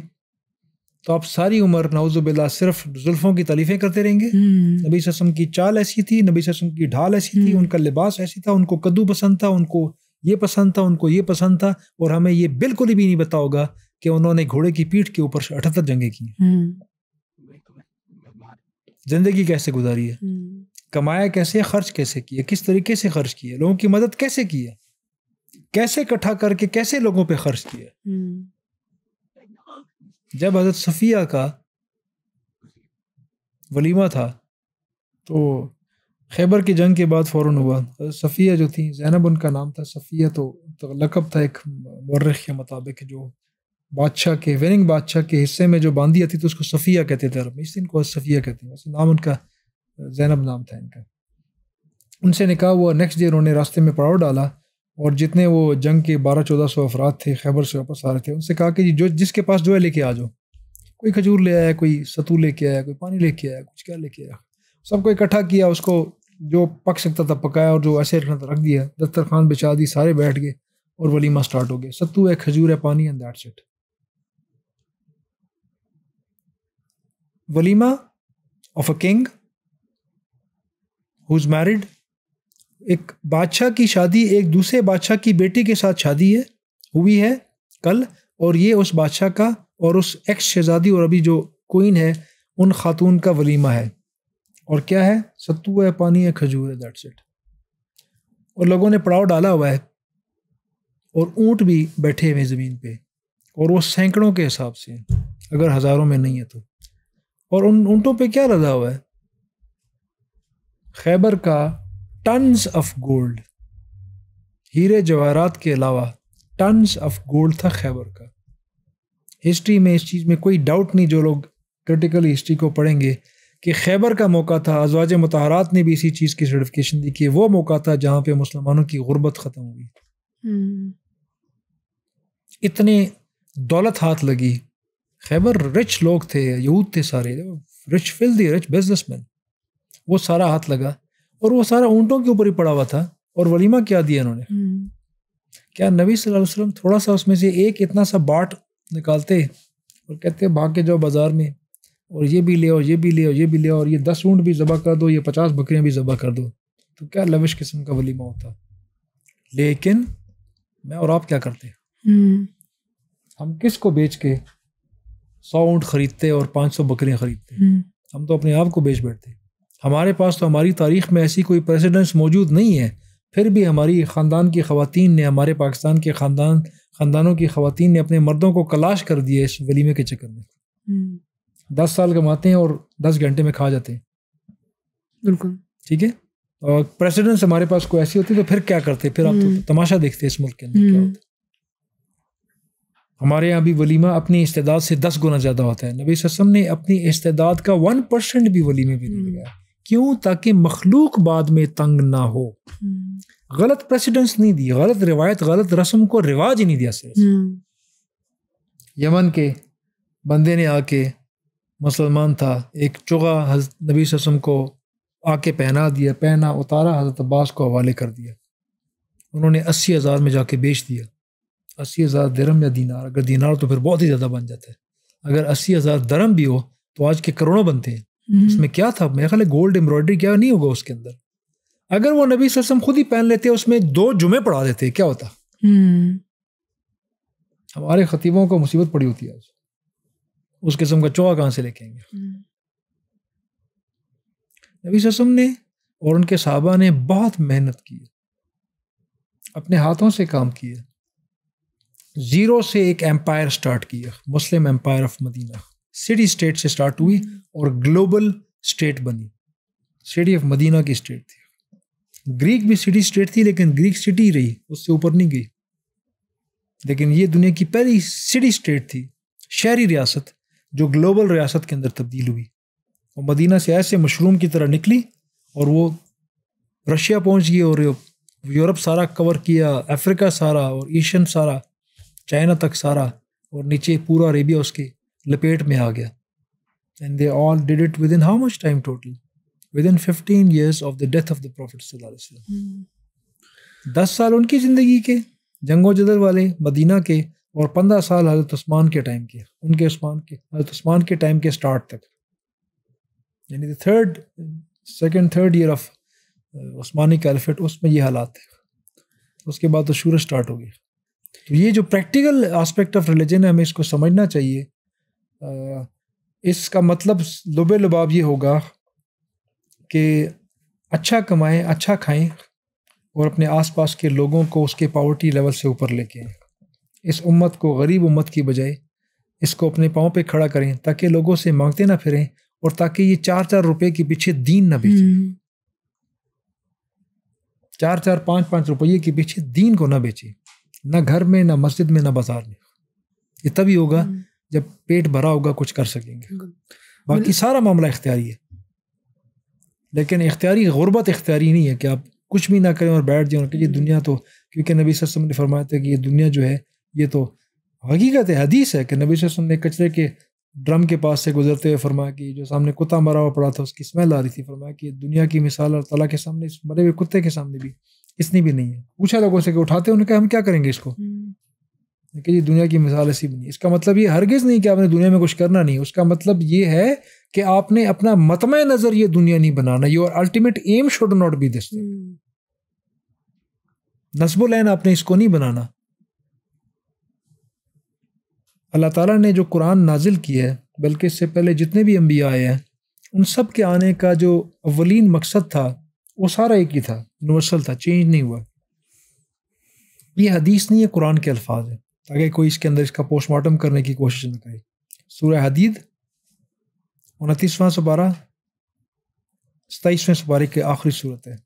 तो आप सारी उम्र नवजुबिल्ला सिर्फ जुल्फ़ों की तलीफ़ें करते रहेंगे हम्म। नबी वसम की चाल ऐसी थी नबी वसम की ढाल ऐसी थी हम्म। उनका लिबास ऐसी था उनको कद्दू पसंद था उनको ये पसंद था उनको ये पसंद था और हमें ये बिल्कुल भी नहीं पता होगा कि उन्होंने घोड़े की पीठ के ऊपर अठहत्तर जंगे की हम्म। जिंदगी कैसे गुजारी है कमाया कैसे खर्च कैसे किया किस तरीके से खर्च किया लोगों की मदद कैसे की है कैसे इकट्ठा करके कैसे लोगों पे खर्च किया हम्म। जब हजरत सफिया का वलीमा था तो खैबर की जंग के बाद फौरन हुआ सफ़िया जो थी जैनब उनका नाम था सफ़िया तो, तो लकब था एक मर्रख के मुताबिक जो बादशाह के वेनिंग बादशाह के हिस्से में जो बांधी आती तो उसको सफ़िया कहते थे अरब में इसलिए सफ़िया कहते हैं वैसे नाम उनका जैनब नाम था इनका उनसे निकाह हुआ नेक्स्ट डे उन्होंने रास्ते में पड़ाव डाला और जितने वो जंग के बारह चौदह सौ अफराद थे खैबर से वापस आ रहे थे उनसे कहा कि जो जिसके पास जो है लेके आ जाओ कोई खजूर ले आया कोई सतू लेके आया कोई पानी लेके आया कुछ क्या लेके आया सबको इकट्ठा किया उसको जो पक सकता था पकाया और जो ऐसे रखना था रख दिया खान बिछा दी सारे बैठ गए और वलीमा स्टार्ट हो गए सत्तू है खजूर है पानी एंड दैट्स इट वलीमा of a king who's married एक बादशाह की शादी एक दूसरे बादशाह की बेटी के साथ शादी है हुई है कल और ये उस बादशाह का और उस एक्स शहजादी और अभी जो क्वीन है उन खातून का वलीमा है और क्या है सत्तू है पानी है खजूर है दैट्स इट और लोगों ने पड़ाव डाला हुआ है और ऊंट भी बैठे हुए ज़मीन पे और वो सैकड़ों के हिसाब से अगर हज़ारों में नहीं है तो और उन ऊँटों पे क्या लदा हुआ है खैबर का टन्स ऑफ गोल्ड हीरे जवाहरात के अलावा टन्स ऑफ गोल्ड था खैबर का हिस्ट्री में इस चीज़ में कोई डाउट नहीं जो लोग क्रिटिकल हिस्ट्री को पढ़ेंगे कि खैबर का मौका था अजवाज मतहरात ने भी इसी चीज़ की सर्टिफिकेशन दी कि वो मौका था जहाँ पे मुसलमानों की गुर्बत ख़त्म हुई हम्म। इतने दौलत हाथ लगी खैबर रिच लोग थे यूथ थे सारे रिच फिल दी रिच बिजनेसमैन वो सारा हाथ लगा और वो सारा ऊँटों के ऊपर ही पड़ा हुआ था और वलीमा क्या दिया उन्होंने हम्म। क्या नबी सल्लल्लाहु अलैहि वसल्लम थोड़ा सा उसमें से एक इतना सा बाट निकालते और कहते भाग के जाओ बाज़ार में और ये भी ले आओ ये भी ले आओ ये भी ले आओ और ये दस ऊँट भी ज़बह कर दो ये पचास बकरियाँ भी ज़बह कर दो तो क्या लविश किस्म का वलीमा होता लेकिन मैं और आप क्या करते हम्म। हम किस को बेच के सौ ऊँट खरीदते और पाँच सौ बकरियाँ खरीदते हम्म। हम तो अपने आप को बेच बैठते हमारे पास तो हमारी तारीख में ऐसी कोई प्रेसिडेंस मौजूद नहीं है फिर भी हमारी ख़ानदान की ख़वातीन ने हमारे पाकिस्तान के ख़ानदान ख़ानदानों की ख़वातीन ने अपने मर्दों को कलाश कर दिए इस वलीमे के चक्कर में हम्म। दस साल कमाते हैं और दस घंटे में खा जाते हैं बिल्कुल ठीक है और तो प्रेसिडेंस हमारे पास कोई ऐसी होती तो फिर क्या करते फिर आप तो हम्म। तमाशा देखते हैं इस मुल्क के अंदर क्या हम्म। होता हमारे यहाँ भी वलीमा अपनी इस्तेदाद से दस गुना ज़्यादा होता है नबी ससम ने अपनी इस्तेदाद का वन परसेंट भी वलीमे भी नहीं लगाया क्यों ताकि मखलूक बाद में तंग ना हो हम्म। गलत प्रेसिडेंस नहीं दी गलत रिवायत गलत रस्म को रिवाज ही नहीं दिया सिर्फ हम्म। यमन के बंदे ने आके मुसलमान था एक चुगा हजरत नबी रसम को आके पहना दिया पहना उतारा हजरत अब्बास को हवाले कर दिया उन्होंने अस्सी हज़ार में जाके बेच दिया अस्सी हज़ार दरम या दीनार अगर दीनार तो फिर बहुत ही ज़्यादा बन जाता है अगर अस्सी हज़ार दरम भी हो तो आज के करोड़ों बनते हैं हम्म। उसमें क्या था मेरा ख्याल गोल्ड एम्ब्रॉयडरी क्या नहीं होगा उसके अंदर अगर वो नबी सरसम खुद ही पहन लेते उसमें दो जुमे पढ़ा देते क्या होता हम्म। हमारे खतीबों को मुसीबत पड़ी होती है उस किस्म का चोहा कहाँ से लेके आएंगे हम्म। नबी ससम ने और उनके साहबा ने बहुत मेहनत की अपने हाथों से काम किया ज़ीरो से एक एम्पायर स्टार्ट किया Muslim empire of Medina city state से स्टार्ट हुई और ग्लोबल स्टेट बनी सिटी ऑफ मदीना की स्टेट थी ग्रीक भी सिटी स्टेट थी लेकिन ग्रीक सिटी रही उससे ऊपर नहीं गई लेकिन ये दुनिया की पहली सिटी स्टेट थी शहरी रियासत जो ग्लोबल रियासत के अंदर तब्दील हुई और मदीना से ऐसे मशरूम की तरह निकली और वो रशिया पहुंच गई और यूरोप सारा कवर किया अफ्रीका सारा और एशियन सारा चाइना तक सारा और नीचे पूरा अरेबिया उसके लपेट में आ गया and they all did it within how much time total within fifteen years of the death of the prophet दस साल उनकी ज़िंदगी के जंगो जदर वाले मदीना के और पंद्रह साल हजरत उस्मान के टाइम के उनके उस्मान के हजरत उस्मान के टाइम के स्टार्ट तक यानी third second third year of उस्मानी कैलफेट उसमें ये हालात थे उसके बाद तो शूर स्टार्ट हो गया तो ये जो प्रैक्टिकल आस्पेक्ट ऑफ रिलीजन है हमें इसको समझना चाहिए इसका मतलब लुबे लुबाब ये होगा कि अच्छा कमाएं अच्छा खाएं और अपने आसपास के लोगों को उसके पावर्टी लेवल से ऊपर लेके इस उम्मत को गरीब उम्मत की बजाय इसको अपने पाँव पे खड़ा करें ताकि लोगों से मांगते ना फिरें और ताकि ये चार चार रुपए के पीछे दीन ना बेचें हम्म। चार चार पाँच पाँच रुपये के पीछे दीन को ना बेचें ना घर में ना मस्जिद में ना बाजार में ये तभी होगा हम्म। जब पेट भरा होगा कुछ कर सकेंगे बाकी सारा मामला इख्तियारी है लेकिन इख्तियारी गुर्बत इख्तियारी नहीं है कि आप कुछ भी ना करें और बैठ जाए कि ये दुनिया तो क्योंकि नबी वसम ने फरमाया था कि ये दुनिया जो है ये तो हकीकत है हदीस है कि नबी वसम ने कचरे के ड्रम के पास से गुजरते हुए फरमाया कि जो सामने कुत्ता मरा हुआ पड़ा था उसकी स्मेल आ रही थी फरमाया कि दुनिया की मिसाल और तला के सामने मरे हुए कुत्ते के सामने भी इसने भी नहीं है पूछा लोगों से कि उठाते उन्होंने कहा हम क्या करेंगे इसको हम्म। कि जी दुनिया की मिसाल ऐसी बनी इसका मतलब ये हरगिज़ नहीं कि आपने दुनिया में कुछ करना नहीं उसका मतलब ये है कि आपने अपना मतम नज़र ये दुनिया नहीं बनाना your ultimate aim should not be this लैन आपने इसको नहीं बनाना अल्लाह ताला ने जो कुरान नाजिल किया है बल्कि इससे पहले जितने भी अम्बिया आए हैं उन सब के आने का जो अवलिन मकसद था वो सारा एक ही था यूनिवर्सल था चेंज नहीं हुआ ये हदीस नहीं है कुरान के अल्फाज है ताकि कोई इसके अंदर इसका पोस्टमार्टम करने की कोशिश न करे सूर्य हदीद उनतीसवां सपारा सताईसवें सपारे की आखिरी सूरत है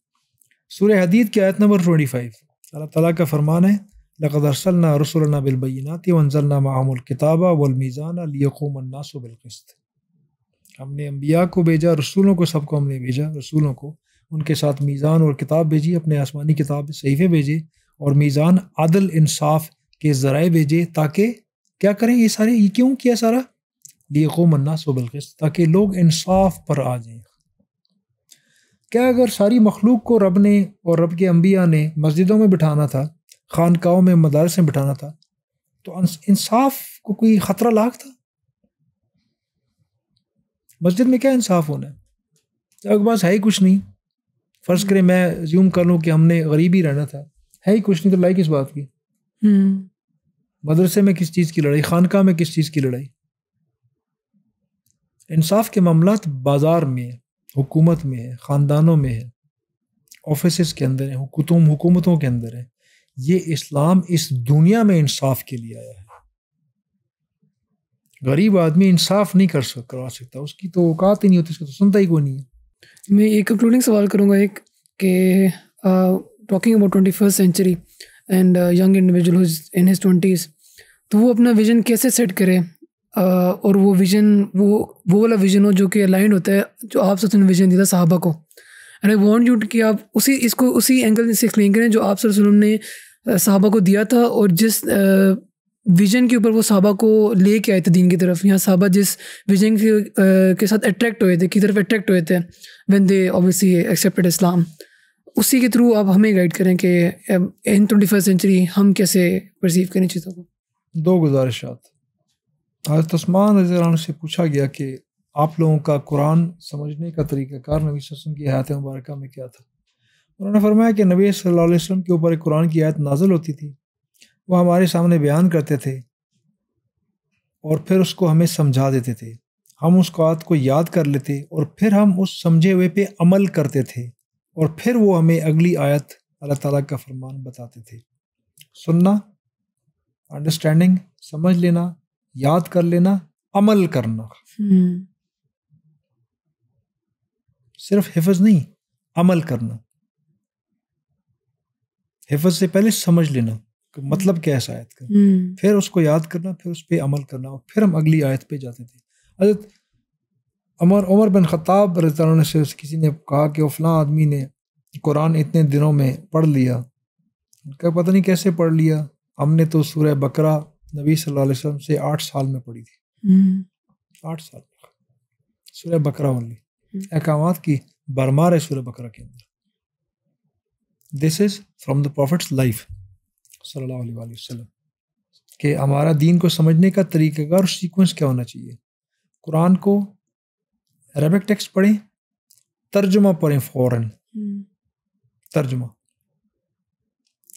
सूर्य हदीद की आयत नंबर ट्वेंटी फाइव अल्लाह तला का फरमान है लकदरसलना रसोलना बिलबीनाती वंजलना मामुल किताबा वलमीज़ाना लियकुमन्नासो बिलकस्त हमने अम्बिया को भेजा रसूलों को सबको हमने भेजा रसूलों को उनके साथ मीज़ान और किताब भेजी अपने आसमानी किताब सहीफे भेजे और मीज़ान आदल इंसाफ के ज़राए भेजे ताकि क्या करें ये सारे ये क्यों किया सारा ये को मन्ना सोबलकस्त ताकि लोग इंसाफ पर आ जाए क्या अगर सारी मखलूक को रब ने और रब के अम्बिया ने मस्जिदों में बिठाना था खानकाओं में मदारस में बिठाना था तो इंसाफ को कोई ख़तरा लाख था मस्जिद में क्या इंसाफ होना है अगर पास है ही कुछ नहीं फ़र्ज़ करें मैं ज्यूम कर लूँ कि हमने गरीब ही रहना था है ही कुछ नहीं तो लाइक इस बात की हम्म। मदरसे में किस चीज़ की लड़ाई खानका में किस चीज़ की लड़ाई इंसाफ के मामला बाज़ार में है हुकूमत में है ख़ानदानों में है ऑफिस के अंदर है हुकूम हुकूमतों के अंदर है ये इस्लाम इस दुनिया में इंसाफ के लिए आया है गरीब आदमी इंसाफ नहीं कर सक करवा सकता उसकी तो औकात ही नहीं होती उसको तो सुनता ही कोई नहीं है मैं एक कंक्लूडिंग सवाल करूंगा एक के talking about twenty first century and young individual in his twenties तो वो अपना विजन कैसे सेट करे uh, और वो विजन वो वो वाला विजन हो जो कि अलाइंड होता है जो आप सबसे विजन दिया था साहबा को एंड आई वॉन्ट यू कि आप उसी इसको उसी एंगल से एक्सप्लेन करें जो आप सल्लम ने साहबा को दिया था और जिस विजन के ऊपर वो साहबा को ले के आए थे दीन की तरफ यहाँ साहबा जिस विजन के, साथ अट्रैक्ट हुए थे की तरफ अट्रैक्ट हुए थे when they obviously accepted Islam उसी के थ्रू आप हमें गाइड करें कि इन ट्वेंटी फर्स्ट सेंचुरी हम कैसे परसीव करें चीज़ों को दो गुजारिशात आज तस्मान रजी से पूछा गया कि आप लोगों का कुरान समझने का कार नबी वसम की हयात मुबारक में क्या था उन्होंने फरमाया कि नबी सल अलैहि वसल्लम के ऊपर कुरान की आयत नाजल होती थी वो हमारे सामने बयान करते थे और फिर उसको हमें समझा देते थे हम उस आयत को याद कर लेते और फिर हम उस समझे हुए पे अमल करते थे और फिर वो हमें अगली आयत अल्लाह ताला का फरमान बताते थे सुनना अंडरस्टैंडिंग समझ लेना याद कर लेना अमल करना हम्म। सिर्फ हिफज नहीं अमल करना हिफज से पहले समझ लेना मतलब क्या है आयत का हम्म। फिर उसको याद करना फिर उस पर अमल करना और फिर हम अगली आयत पे जाते थे अमर उमर बिन ख़ताब रजान से किसी ने कहा कि अफला आदमी ने कुरान इतने दिनों में पढ़ लिया उनका पता नहीं कैसे पढ़ लिया हमने तो सूर्य बकरा नबी सल्लल्लाहु अलैहि वसल्लम से आठ साल में पढ़ी थी हम्म। आठ साल सूर्य बकरा ओनली अहकाम हम्म। की बरमार है सूर्य बकरा के अंदर this is from the prophet's life सल्लल्लाहु अलैहि वसल्लम कि हमारा दीन को समझने का तरीक़ाकार और सीक्वेंस क्या होना चाहिए कुरान को अरेबिक टेक्स्ट पढ़ें तर्जुमा पढ़ें फ़ौर हम्म। तर्जुमा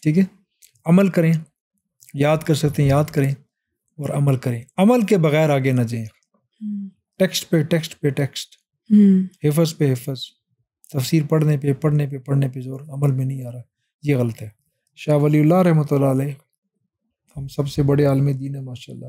ठीक है अमल करें याद कर सकते हैं याद करें और अमल करें अमल के बगैर आगे ना जाएं हम्म। टेक्स्ट पे टेक्स्ट पे टेक्स्ट हिफज हम्म। पे हिफज तफसीर पढ़ने पे पढ़ने पे पढ़ने पे जोर अमल में नहीं आ रहा ये गलत है शाह वली रहमत हम सबसे बड़े आलमी दीन है माशा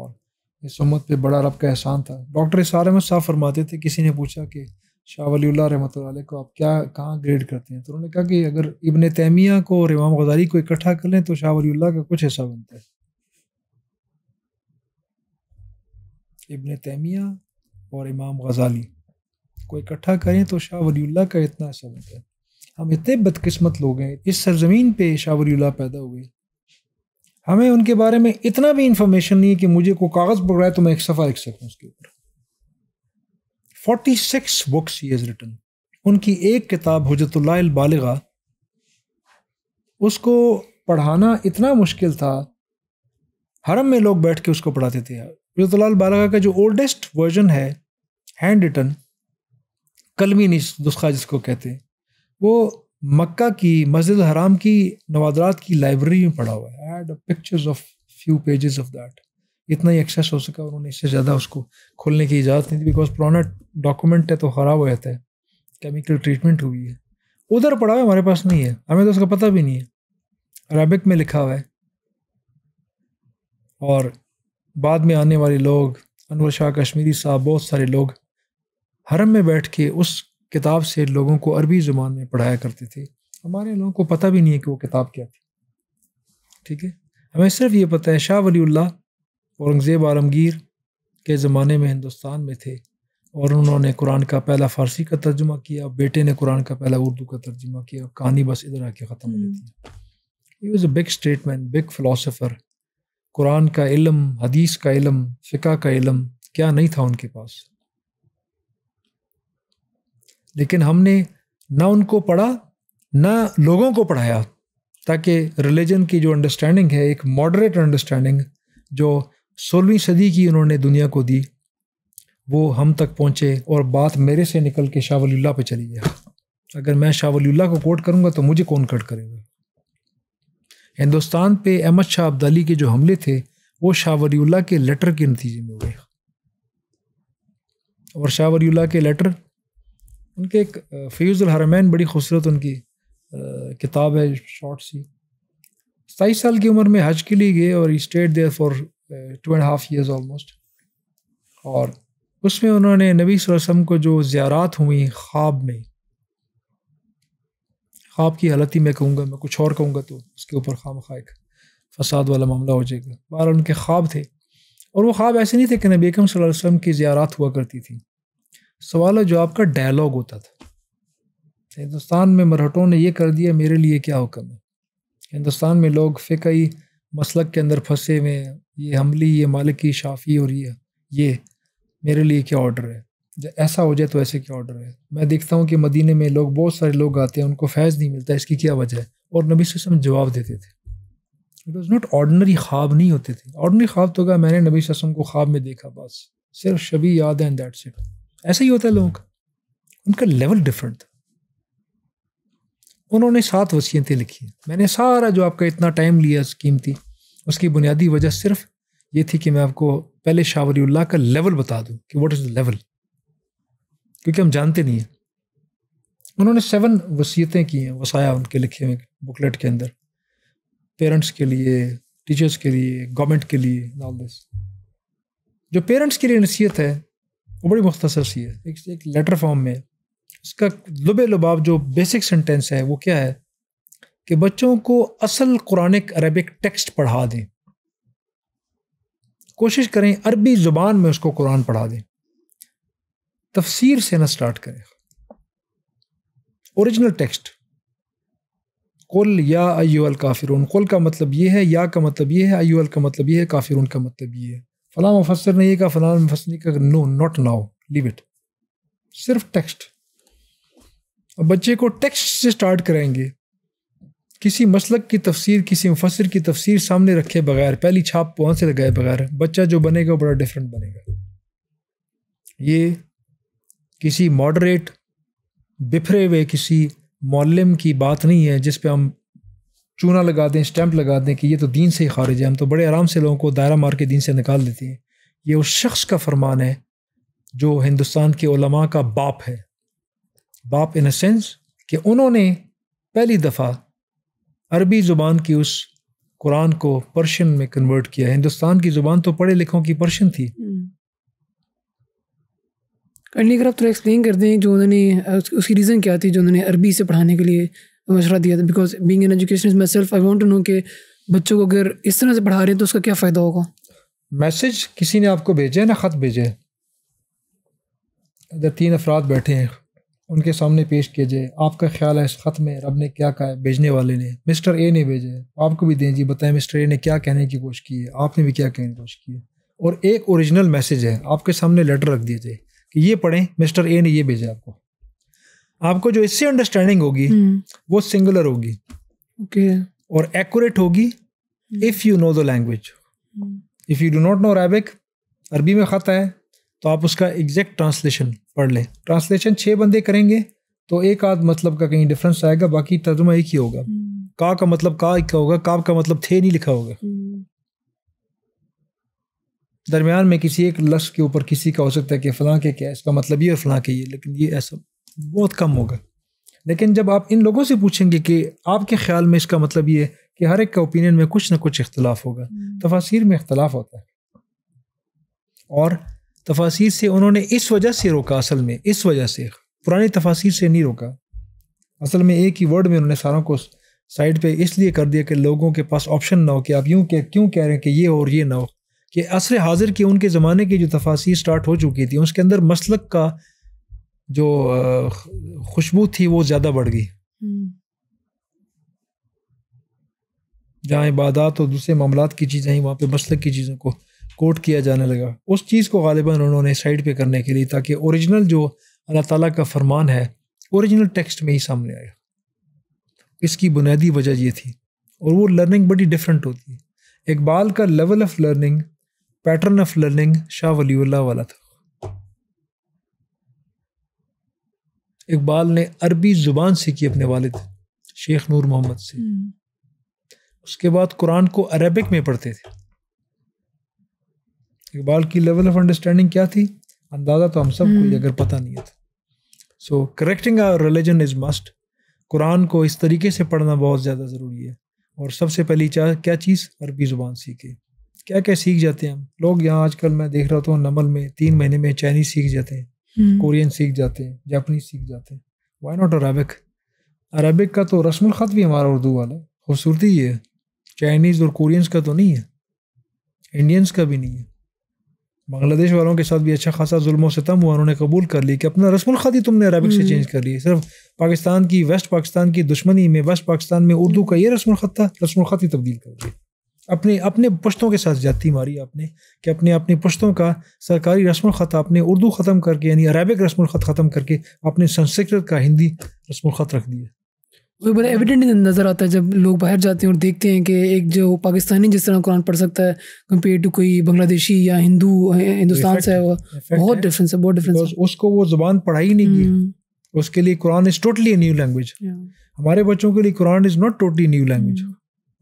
और इस उम्मत पे बड़ा रब का एहसान था डॉक्टर इस इसार में साफ फरमाते थे किसी ने पूछा कि शाह वली रहमत को आप क्या कहाँ ग्रेड करते हैं तो उन्होंने कहा कि अगर इबन तैमिया को और इमाम गजारी को इकट्ठा कर लें तो शाह वली का कुछ हिस्सा बनता है इबन तैमिया और इमाम गजाली को इकट्ठा करें तो शाह वली का इतना हिस्सा बनता है हम इतने बदकिस्मत लोग हैं इस सरजमीन पे शाह वली पैदा हुए हमें उनके बारे में इतना भी इंफॉर्मेशन नहीं है कि मुझे को कागज़ पकड़ा है तो मैं एक सफ़ा लिख सकूँ उसके ऊपर forty six books he written उनकी एक किताब हजतुल्ला बालगा उसको पढ़ाना इतना मुश्किल था हरम में लोग बैठ के उसको पढ़ाते थे हजरतुल्ला बालगा का जो ओल्डेस्ट वर्जन है हैंड रिटन कलमी नुस्खा जिसको कहते हैं वो मक्का की मस्जिद हराम की नवादरात की लाइब्रेरी में पढ़ा हुआ है had pictures of few pages of that इतना ही एक्सेस हो सका उन्होंने इससे ज़्यादा उसको खोलने की इजाज़त नहीं थी बिकॉज पुराना डॉक्यूमेंट है तो ख़राब हो जाता है केमिकल ट्रीटमेंट हुई है उधर पढ़ा हुआ हमारे पास नहीं है हमें तो उसका पता भी नहीं है अरबिक में लिखा हुआ है और बाद में आने वाले लोग अनवर शाह कश्मीरी साहब बहुत सारे लोग हरम में बैठ के उस किताब से लोगों को अरबी ज़ुबान में पढ़ाया करते थे हमारे लोगों को पता भी नहीं है कि वो किताब क्या थी ठीक है हमें सिर्फ ये पता है शाह वली औरंगज़ेब आलमगीर के ज़माने में हिंदुस्तान में थे और उन्होंने कुरान का पहला फ़ारसी का तर्जुमा किया बेटे ने कुरान का पहला उर्दू का तर्जुमा किया कहानी बस इधर आके ख़त्म हो हम्म। जाती है ये was a big statement big philosopher कुरान का इलम हदीस का इलम फ़िका का इलम क्या नहीं था उनके पास लेकिन हमने ना उनको पढ़ा ना लोगों को पढ़ाया ताकि रिलीजन की जो अंडरस्टैंडिंग है एक मॉडरेट अंडरस्टैंडिंग जो सोलहवीं सदी की उन्होंने दुनिया को दी वो हम तक पहुँचे और बात मेरे से निकल के शाह पे चली गया अगर मैं शाह को कोट करूँगा तो मुझे कौन कट करेगा हिंदुस्तान पे अहमद शाह अब्दाली के जो हमले थे वो शाह के लेटर के नतीजे में हुए और शाह के लेटर उनके एक फ्यूज़ हरमैन बड़ी खूबसूरत उनकी किताब है शॉर्ट सी सताईस साल की उम्र में हज के लिए गए और he stayed there for two and half years almost और उसमें उन्होंने नबी वसम को जो ज़्यारात हुई ख्वाब में ख्वाब की हालत ही मैं कहूँगा मैं कुछ और कहूँगा तो उसके ऊपर खाम खा एक फसाद वाला मामला हो जाएगा बहर उनके ख्वाब थे और वो ख्वाब ऐसे नहीं थे कि नबी सल वसम की ज़्यारात हुआ करती थी सवाल है जो आपका डायलॉग होता था हिंदुस्तान में मराठों ने यह कर दिया मेरे लिए क्या हुक्म है हिंदुस्तान में लोग फ़िकई मसलक के अंदर फंसे हुए ये हमली ये मालिकी शाफी और ये ये मेरे लिए क्या ऑर्डर है जब ऐसा हो जाए तो ऐसे क्या ऑर्डर है मैं देखता हूँ कि मदीने में लोग बहुत सारे लोग आते हैं उनको फैज़ नहीं मिलता इसकी क्या वजह है और नबी वसम जवाब देते थे इट वॉज़ नॉट ऑर्डनरी ख्वाब नहीं होते थे ऑर्डनरी ख्वाब तो क्या मैंने नबी वसम को ख्वाब में देखा बस सिर्फ शबी याद है एंड दैट्स इट ऐसा ही होता है लोगों का उनका लेवल डिफरेंट था उन्होंने सात वसीयतें लिखी मैंने सारा जो आपका इतना टाइम लिया कीमती उसकी बुनियादी वजह सिर्फ ये थी कि मैं आपको पहले शावरी का लेवल बता दूं कि व्हाट इज़ द लेवल क्योंकि हम जानते नहीं हैं उन्होंने सेवन वसीयतें की हैं वसाया उनके लिखे हुए बुकलेट के अंदर पेरेंट्स के लिए टीचर्स के लिए गवर्नमेंट के लिए ऑल दिस जो पेरेंट्स के लिए नसीहत है वो बड़ी मुख्तर सी है एक, एक लेटर फॉर्म में उसका लुबे लबाब जो बेसिक सेंटेंस है वो क्या है कि बच्चों को असल कुरानिक अरबिक टेक्स्ट पढ़ा दें कोशिश करें अरबी ज़ुबान में उसको कुरान पढ़ा दें तफसीर से ना स्टार्ट करें ओरिजिनल टेक्स्ट कुल या अयुअल काफिरून कुल का मतलब ये है या का मतलब ये है अयुअल का मतलब ये है काफिर का मतलब ये है फला मुफसर ने यह कहा फला मुफसर ने कहा no not now leave it सिर्फ टेक्स्ट अब बच्चे को टेक्स्ट से स्टार्ट कराएंगे किसी मसलक की तफसीर किसी मुफसर की तफसीर सामने रखे बगैर पहली छाप वहाँ से लगाए बगैर बच्चा जो बनेगा वो बड़ा डिफरेंट बनेगा ये किसी मॉडरेट बिफरे हुए किसी मौलम की बात नहीं है जिस पे हम चूना लगा दें स्टैंप लगा दें कि ये तो दीन से ही खारिज है हम तो बड़े आराम से लोगों को दायरा मार के दीन से निकाल देते हैं ये उस शख्स का फरमान है जो हिंदुस्तान के ओलमा का बाप है बाप इन सेंस कि उन्होंने पहली दफ़ा अरबी ज़ुबान की उस कुरान को पर्शियन में कन्वर्ट किया हिंदुस्तान की ज़ुबान तो पढ़े लिखों की पर्शियन थी हम्म। अगर आप थोड़ा एक्सप्लेन कर दें जो उन्होंने उसकी रीज़न क्या थी जो उन्होंने अरबी से पढ़ाने के लिए मशरा दिया था because being an education is myself I want to know कि बच्चों को अगर इस तरह से पढ़ा रहे हैं तो उसका क्या फ़ायदा होगा मैसेज किसी ने आपको भेजा है ना ख़त भेजे है अगर तीन अफराद बैठे हैं उनके सामने पेश किया जाए आपका ख्याल है इस ख़त में रब ने क्या कहा है भेजने वाले ने मिस्टर ए ने भेजे आपको भी दें जी बताएं मिस्टर ए ने क्या कहने की कोशिश की है आपने भी क्या कहने की कोशिश की है और एक ओरिजिनल मैसेज है आपके सामने लेटर रख दिया जाए कि ये पढ़ें मिस्टर ए ने ये भेजा आपको आपको जो इससे अंडरस्टैंडिंग होगी हम्म। वो सिंगुलर होगी ओके और एक्यूरेट होगी if you know the language if you do not know Arabic अरबी में खत है तो आप उसका एग्जैक्ट ट्रांसलेशन पढ़ लें ट्रांसलेशन छः बंदे करेंगे तो एक आध मतलब का कहीं डिफरेंस आएगा बाकी तर्जुमा एक ही होगा हम्म। का का मतलब का लिखा होगा काब का मतलब थे नहीं लिखा होगा हम्म। दरमियान में किसी एक लफ्ज़ के ऊपर किसी का हो सकता है कि फलां के क्या इसका मतलब ये और फलां के ये लेकिन ये ऐसा बहुत कम होगा लेकिन जब आप इन लोगों से पूछेंगे कि आपके ख्याल में इसका मतलब ये कि हर एक का ओपिनियन में कुछ ना कुछ इख्तलाफ होगा हम्म। तफासिर में इख्तलाफ होता है और तफासिर से उन्होंने इस वजह से रोका असल में इस वजह से पुरानी तफासिर से नहीं रोका असल में एक ही वर्ड में उन्होंने सारों को साइड पे इसलिए कर दिया कि लोगों के पास ऑप्शन ना हो कि आप यूं कह क्यों कह रहे हैं कि ये हो और ये ना हो कि असर हाजिर के उनके ज़माने की जो तफासिर स्टार्ट हो चुकी थी उसके अंदर मसलक का जो खुशबू थी वो ज़्यादा बढ़ गई हम्म। जहाँ इबादत और दूसरे मामला की चीज़ें हैं वहाँ पे मसलक की चीज़ों को कोट किया जाने लगा उस चीज़ को गालिबा उन्होंने साइड पे करने के लिए ताकि ओरिजिनल जो अल्लाह ताला का फरमान है ओरिजिनल टेक्स्ट में ही सामने आया इसकी बुनियादी वजह ये थी और वो लर्निंग बड़ी डिफरेंट होती है इकबाल का level of learning pattern of learning Shah Wali वाला था इकबाल ने अरबी ज़ुबान सीखी अपने वालिद शेख नूर मोहम्मद से हम्म। उसके बाद कुरान को अरबिक में पढ़ते थे इकबाल की लेवल ऑफ अंडरस्टैंडिंग क्या थी अंदाज़ा तो हम सब को हम्म। अगर पता नहीं था so correcting our religion is must Quran को इस तरीके से पढ़ना बहुत ज़्यादा ज़रूरी है और सबसे पहली क्या चीज़ अरबी ज़ुबान सीखे क्या क्या सीख जाते हैं हम लोग यहाँ आजकल मैं देख रहा था नमल में तीन महीने में चाइनीज़ सीख जाते हैं हैं कोरियन सीख जाते हैं जापनीज सीख जाते हैं वाई नॉट अरबिक अरबिक का तो रस्म ख़त भी हमारा उर्दू वाला खूबसूरती ही है चाइनीज़ और कोरियंस का तो नहीं है इंडियंस का भी नहीं है बांग्लादेश वालों के साथ भी अच्छा खासा जुल्म सितम हुआ उन्होंने कबूल कर लिया कि अपना रस्म ख़त ही तुमने अरबिक से चेंज कर लिया सिर्फ पाकिस्तान की वेस्ट पाकिस्तान की दुश्मनी में वेस्ट पाकिस्तान में उर्दू का ये रस्म ख़त था रस्म ख़त ही तब्दील कर दिया अपने अपने पुश्तों के साथ जाती मारी आपने कि अपने अपने पुश्तों का सरकारी रस्म ख़त आपने उर्दू ख़त्म करके यानी अरबिक रस्म ख़त ख़त्म करके आपने संस्कृत का हिंदी रस्म ख़त रख दिया वही बड़ा एविडेंट नज़र आता है जब लोग बाहर जाते हैं और देखते हैं कि एक जो पाकिस्तानी जिस तरह कुरान पढ़ सकता है कंपेयर टू कोई बांग्लादेशी या हिंदू हिंदुस्तान से है वो बहुत डिफरेंस है बहुत डिफरेंस उसको वो ज़बान पढ़ाई नहीं की हम्म। उसके लिए Quran is totally new language हमारे बच्चों के लिए Quran is not totally new language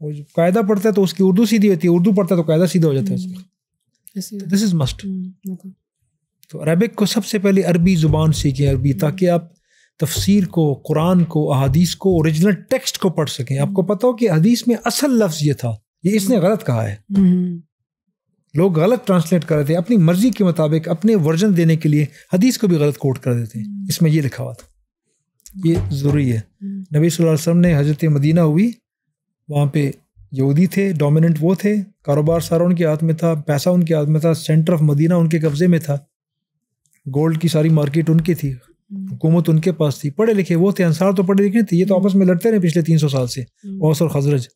वो जो कायदा पढ़ता है तो उसकी उर्दू सीधी होती है उर्दू पढ़ता है तो कायदा सीधा हो जाता है हम्म। उसका दिस इज मस्ट तो अरबिक को सबसे पहले अरबी ज़ुबान सीखें अरबी हम्म। ताकि आप तफसीर को कुरान को अहादीस को ओरिजिनल टेक्स्ट को पढ़ सकें हम्म। आपको पता हो कि हदीस में असल लफ्ज़ ये था ये इसने गलत कहा है लोग गलत ट्रांसलेट कर रहे थे अपनी मर्जी के मुताबिक अपने वर्जन देने के लिए हदीस को भी गलत कोट कर देते हैं इसमें ये लिखा हुआ था ये ज़रूरी है नबी वसल्लम ने हजरत मदीना हुई वहाँ पे यहूदी थे डोमिनेंट वो थे कारोबार सारा उनके हाथ में था पैसा उनके हाथ में था सेंटर ऑफ मदीना उनके कब्जे में था गोल्ड की सारी मार्केट उनकी थी हम्म। हुकूमत उनके पास थी पढ़े लिखे वो थे अंसार तो पढ़े लिखे थे ये तो हम्म। आपस में लड़ते रहे पिछले तीन सौ साल से ओस हम्म। और खजरज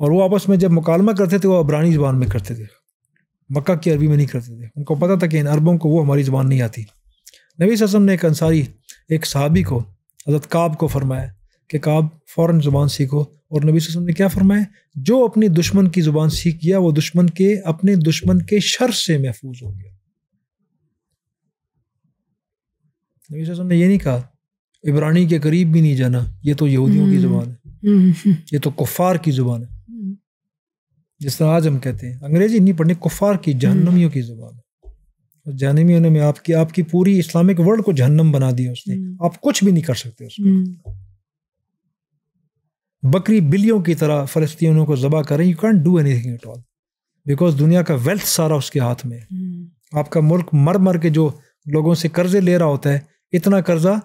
और वो आपस में जब मुकालमा करते थे वो अबरानी ज़बान में करते थे मक्का की अरबी में नहीं करते थे उनको पता था कि इन अरबों को वो हमारी ज़बान नहीं आती नबी ससम ने एक अंसारी एक सहाबी को हजरत काब को फरमाया कि काब फ़ौर ज़ुबान सीखो और नबी वसम ने क्या फरमाया जो अपने दुश्मन की ज़ुबान सीख गया वो दुश्मन के अपने दुश्मन के शर से महफूज हो गया नबी वसम ने यह नहीं कहा इब्रानी के करीब भी नहीं जाना ये तो यहूदियों की ज़ुबान है ये तो कुफ़ार की ज़ुबान है जिस तरह आज हम कहते हैं अंग्रेजी नहीं पढ़नी कुफ़ार की जहन्नमियों की ज़ुबान है और जहनमियों ने आपकी आपकी पूरी इस्लामिक वर्ल्ड को जहन्नम बना दिया उसने आप कुछ भी नहीं कर सकते उसमें बकरी बिलियों की तरह फलस्तीनों को ज़बा करें you can't do anything at all because दुनिया का वेल्थ सारा उसके हाथ में hmm. आपका मुल्क मर मर के जो लोगों से कर्जे ले रहा होता है इतना कर्जा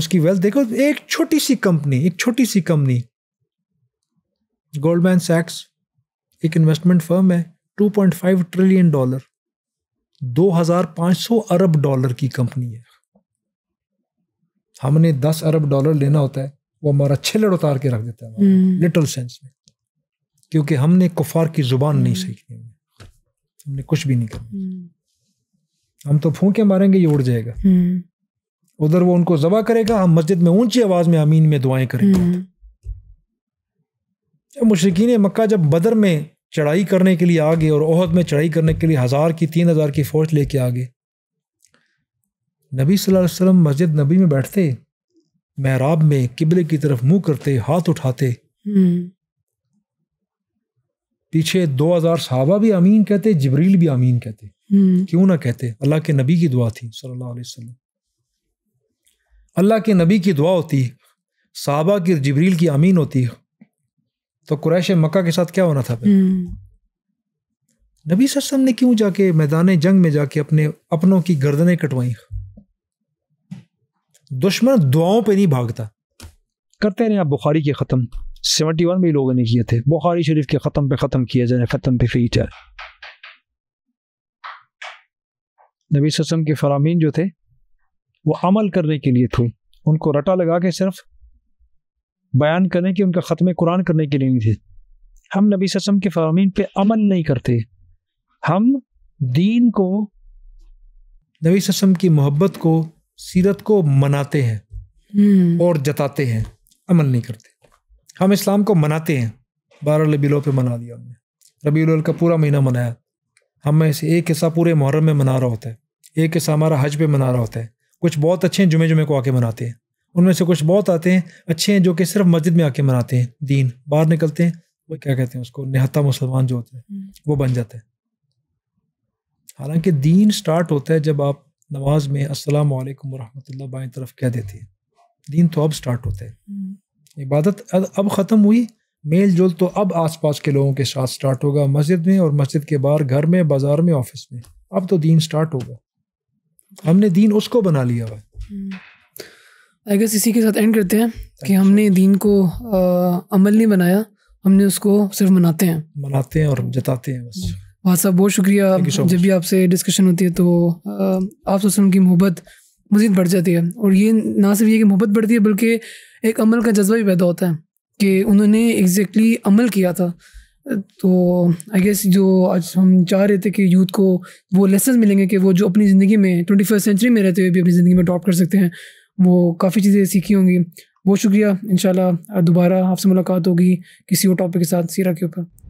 उसकी वेल्थ देखो एक छोटी सी कंपनी एक छोटी सी कंपनी गोल्डमैन सैक्स एक इन्वेस्टमेंट फर्म है 2.5 ट्रिलियन डॉलर 2500 अरब डॉलर की कंपनी है हमने 10 अरब डॉलर लेना होता है वो हमारा छिलड़ उतार के रख देता है लिटल सेंस हम्म। में क्योंकि हमने कुफार की जुबान नहीं हम्म। सीखनी हमने हमने कुछ भी नहीं करना हम्म। हम तो फूके मारेंगे ये उड़ जाएगा उधर वो उनको जबा करेगा हम मस्जिद में ऊंची आवाज में अमीन में दुआएं करेंगे मुश्किन मक्का जब बदर में चढ़ाई करने के लिए आ गए और ओहद में चढ़ाई करने के लिए हज़ार की तीन हज़ार की फौज लेके आ गए नबी सल्लल्लाहु अलैहि वसल्लम मस्जिद नबी में बैठते महराब में किबले की तरफ मुंह करते हाथ उठाते हम्म। पीछे दो हजार साहबा भी अमीन कहते जबरील भी अमीन कहते हम्म। क्यों ना कहते अल्लाह के नबी की दुआ थी सल्लल्लाहु अलैहि वसल्लम अल्लाह के नबी की दुआ होती साहबा की जबरील की अमीन होती तो कुरैश मक्का के साथ क्या होना था हम्म। नबी सस्म ने क्यों जाके मैदान जंग में जाके अपने अपनों की गर्दनें कटवाई दुश्मन दुआओं पे नहीं भागता करते रहे आप बुखारी के ख़त्म सेवेंटी वन में लोगों ने किए थे बुखारी शरीफ के ख़त्म पे ख़त्म किया जाए ख़त्म पे फीट है नबी ससम के फरामीन जो थे वो अमल करने के लिए थे उनको रटा लगा के सिर्फ बयान करने की उनका ख़त्म कुरान करने के लिए नहीं थे हम नबी ससम के फरामीन पे अमल नहीं करते हम दीन को नबी ससम की मोहब्बत को सीरत को मनाते हैं हम्म। और जताते हैं अमल नहीं करते हम इस्लाम को मनाते हैं बारह रबीलों पे मना लिया हमने रबील का पूरा महीना मनाया हम में से एक हिस्सा पूरे मुहर्रम में मना रहा होता है एक हिस्सा हमारा हज पे मना रहा होता है कुछ बहुत अच्छे हैं जुमे जुमे को आके मनाते हैं उनमें से कुछ बहुत आते हैं अच्छे हैं जो कि सिर्फ मस्जिद में आके मनाते हैं दीन बाहर निकलते हैं वो क्या कहते हैं उसको निहत्ता मुसलमान जो होता है वो बन जाता है हालांकि दीन स्टार्ट होता है जब आप नमाज में अस्सलाम वालेकुम वरहमतुल्लाह तरफ कह देती है दिन तो अब स्टार्ट होता है इबादत अब ख़त्म हुई मेल जोल तो अब आसपास के लोगों के साथ स्टार्ट होगा मस्जिद में और मस्जिद के बाहर घर में बाजार में ऑफिस में अब तो दीन स्टार्ट होगा हमने दीन उसको बना लिया हुआ आई गेस हम्म। इसी के साथ एंड करते हैं कि हमने दीन को आ, अमल नहीं बनाया हमने उसको सिर्फ मनाते हैं मनाते हैं और जताते हैं बस हम्म। वहाँ साहब बहुत शुक्रिया जब भी आपसे डिस्कशन होती है तो आप तो सुन उनकी मोहब्बत मज़ीद बढ़ जाती है और ये ना सिर्फ ये कि मोहब्बत बढ़ती है बल्कि एक अमल का जज्बा भी पैदा होता है कि उन्होंने एग्जैक्टली exactly अमल किया था तो आई गेस जो आज हम चाह रहे थे कि यूथ को वो लेसन मिलेंगे कि वो जो अपनी ज़िंदगी में ट्वेंटी फर्स्ट सेंचुरी में रहते हुए भी अपनी ज़िंदगी में टॉप कर सकते हैं वो काफ़ी चीज़ें सीखी होंगी बहुत शुक्रिया इन दोबारा आपसे मुलाकात होगी किसी और टॉपिक के साथ सीरा के ऊपर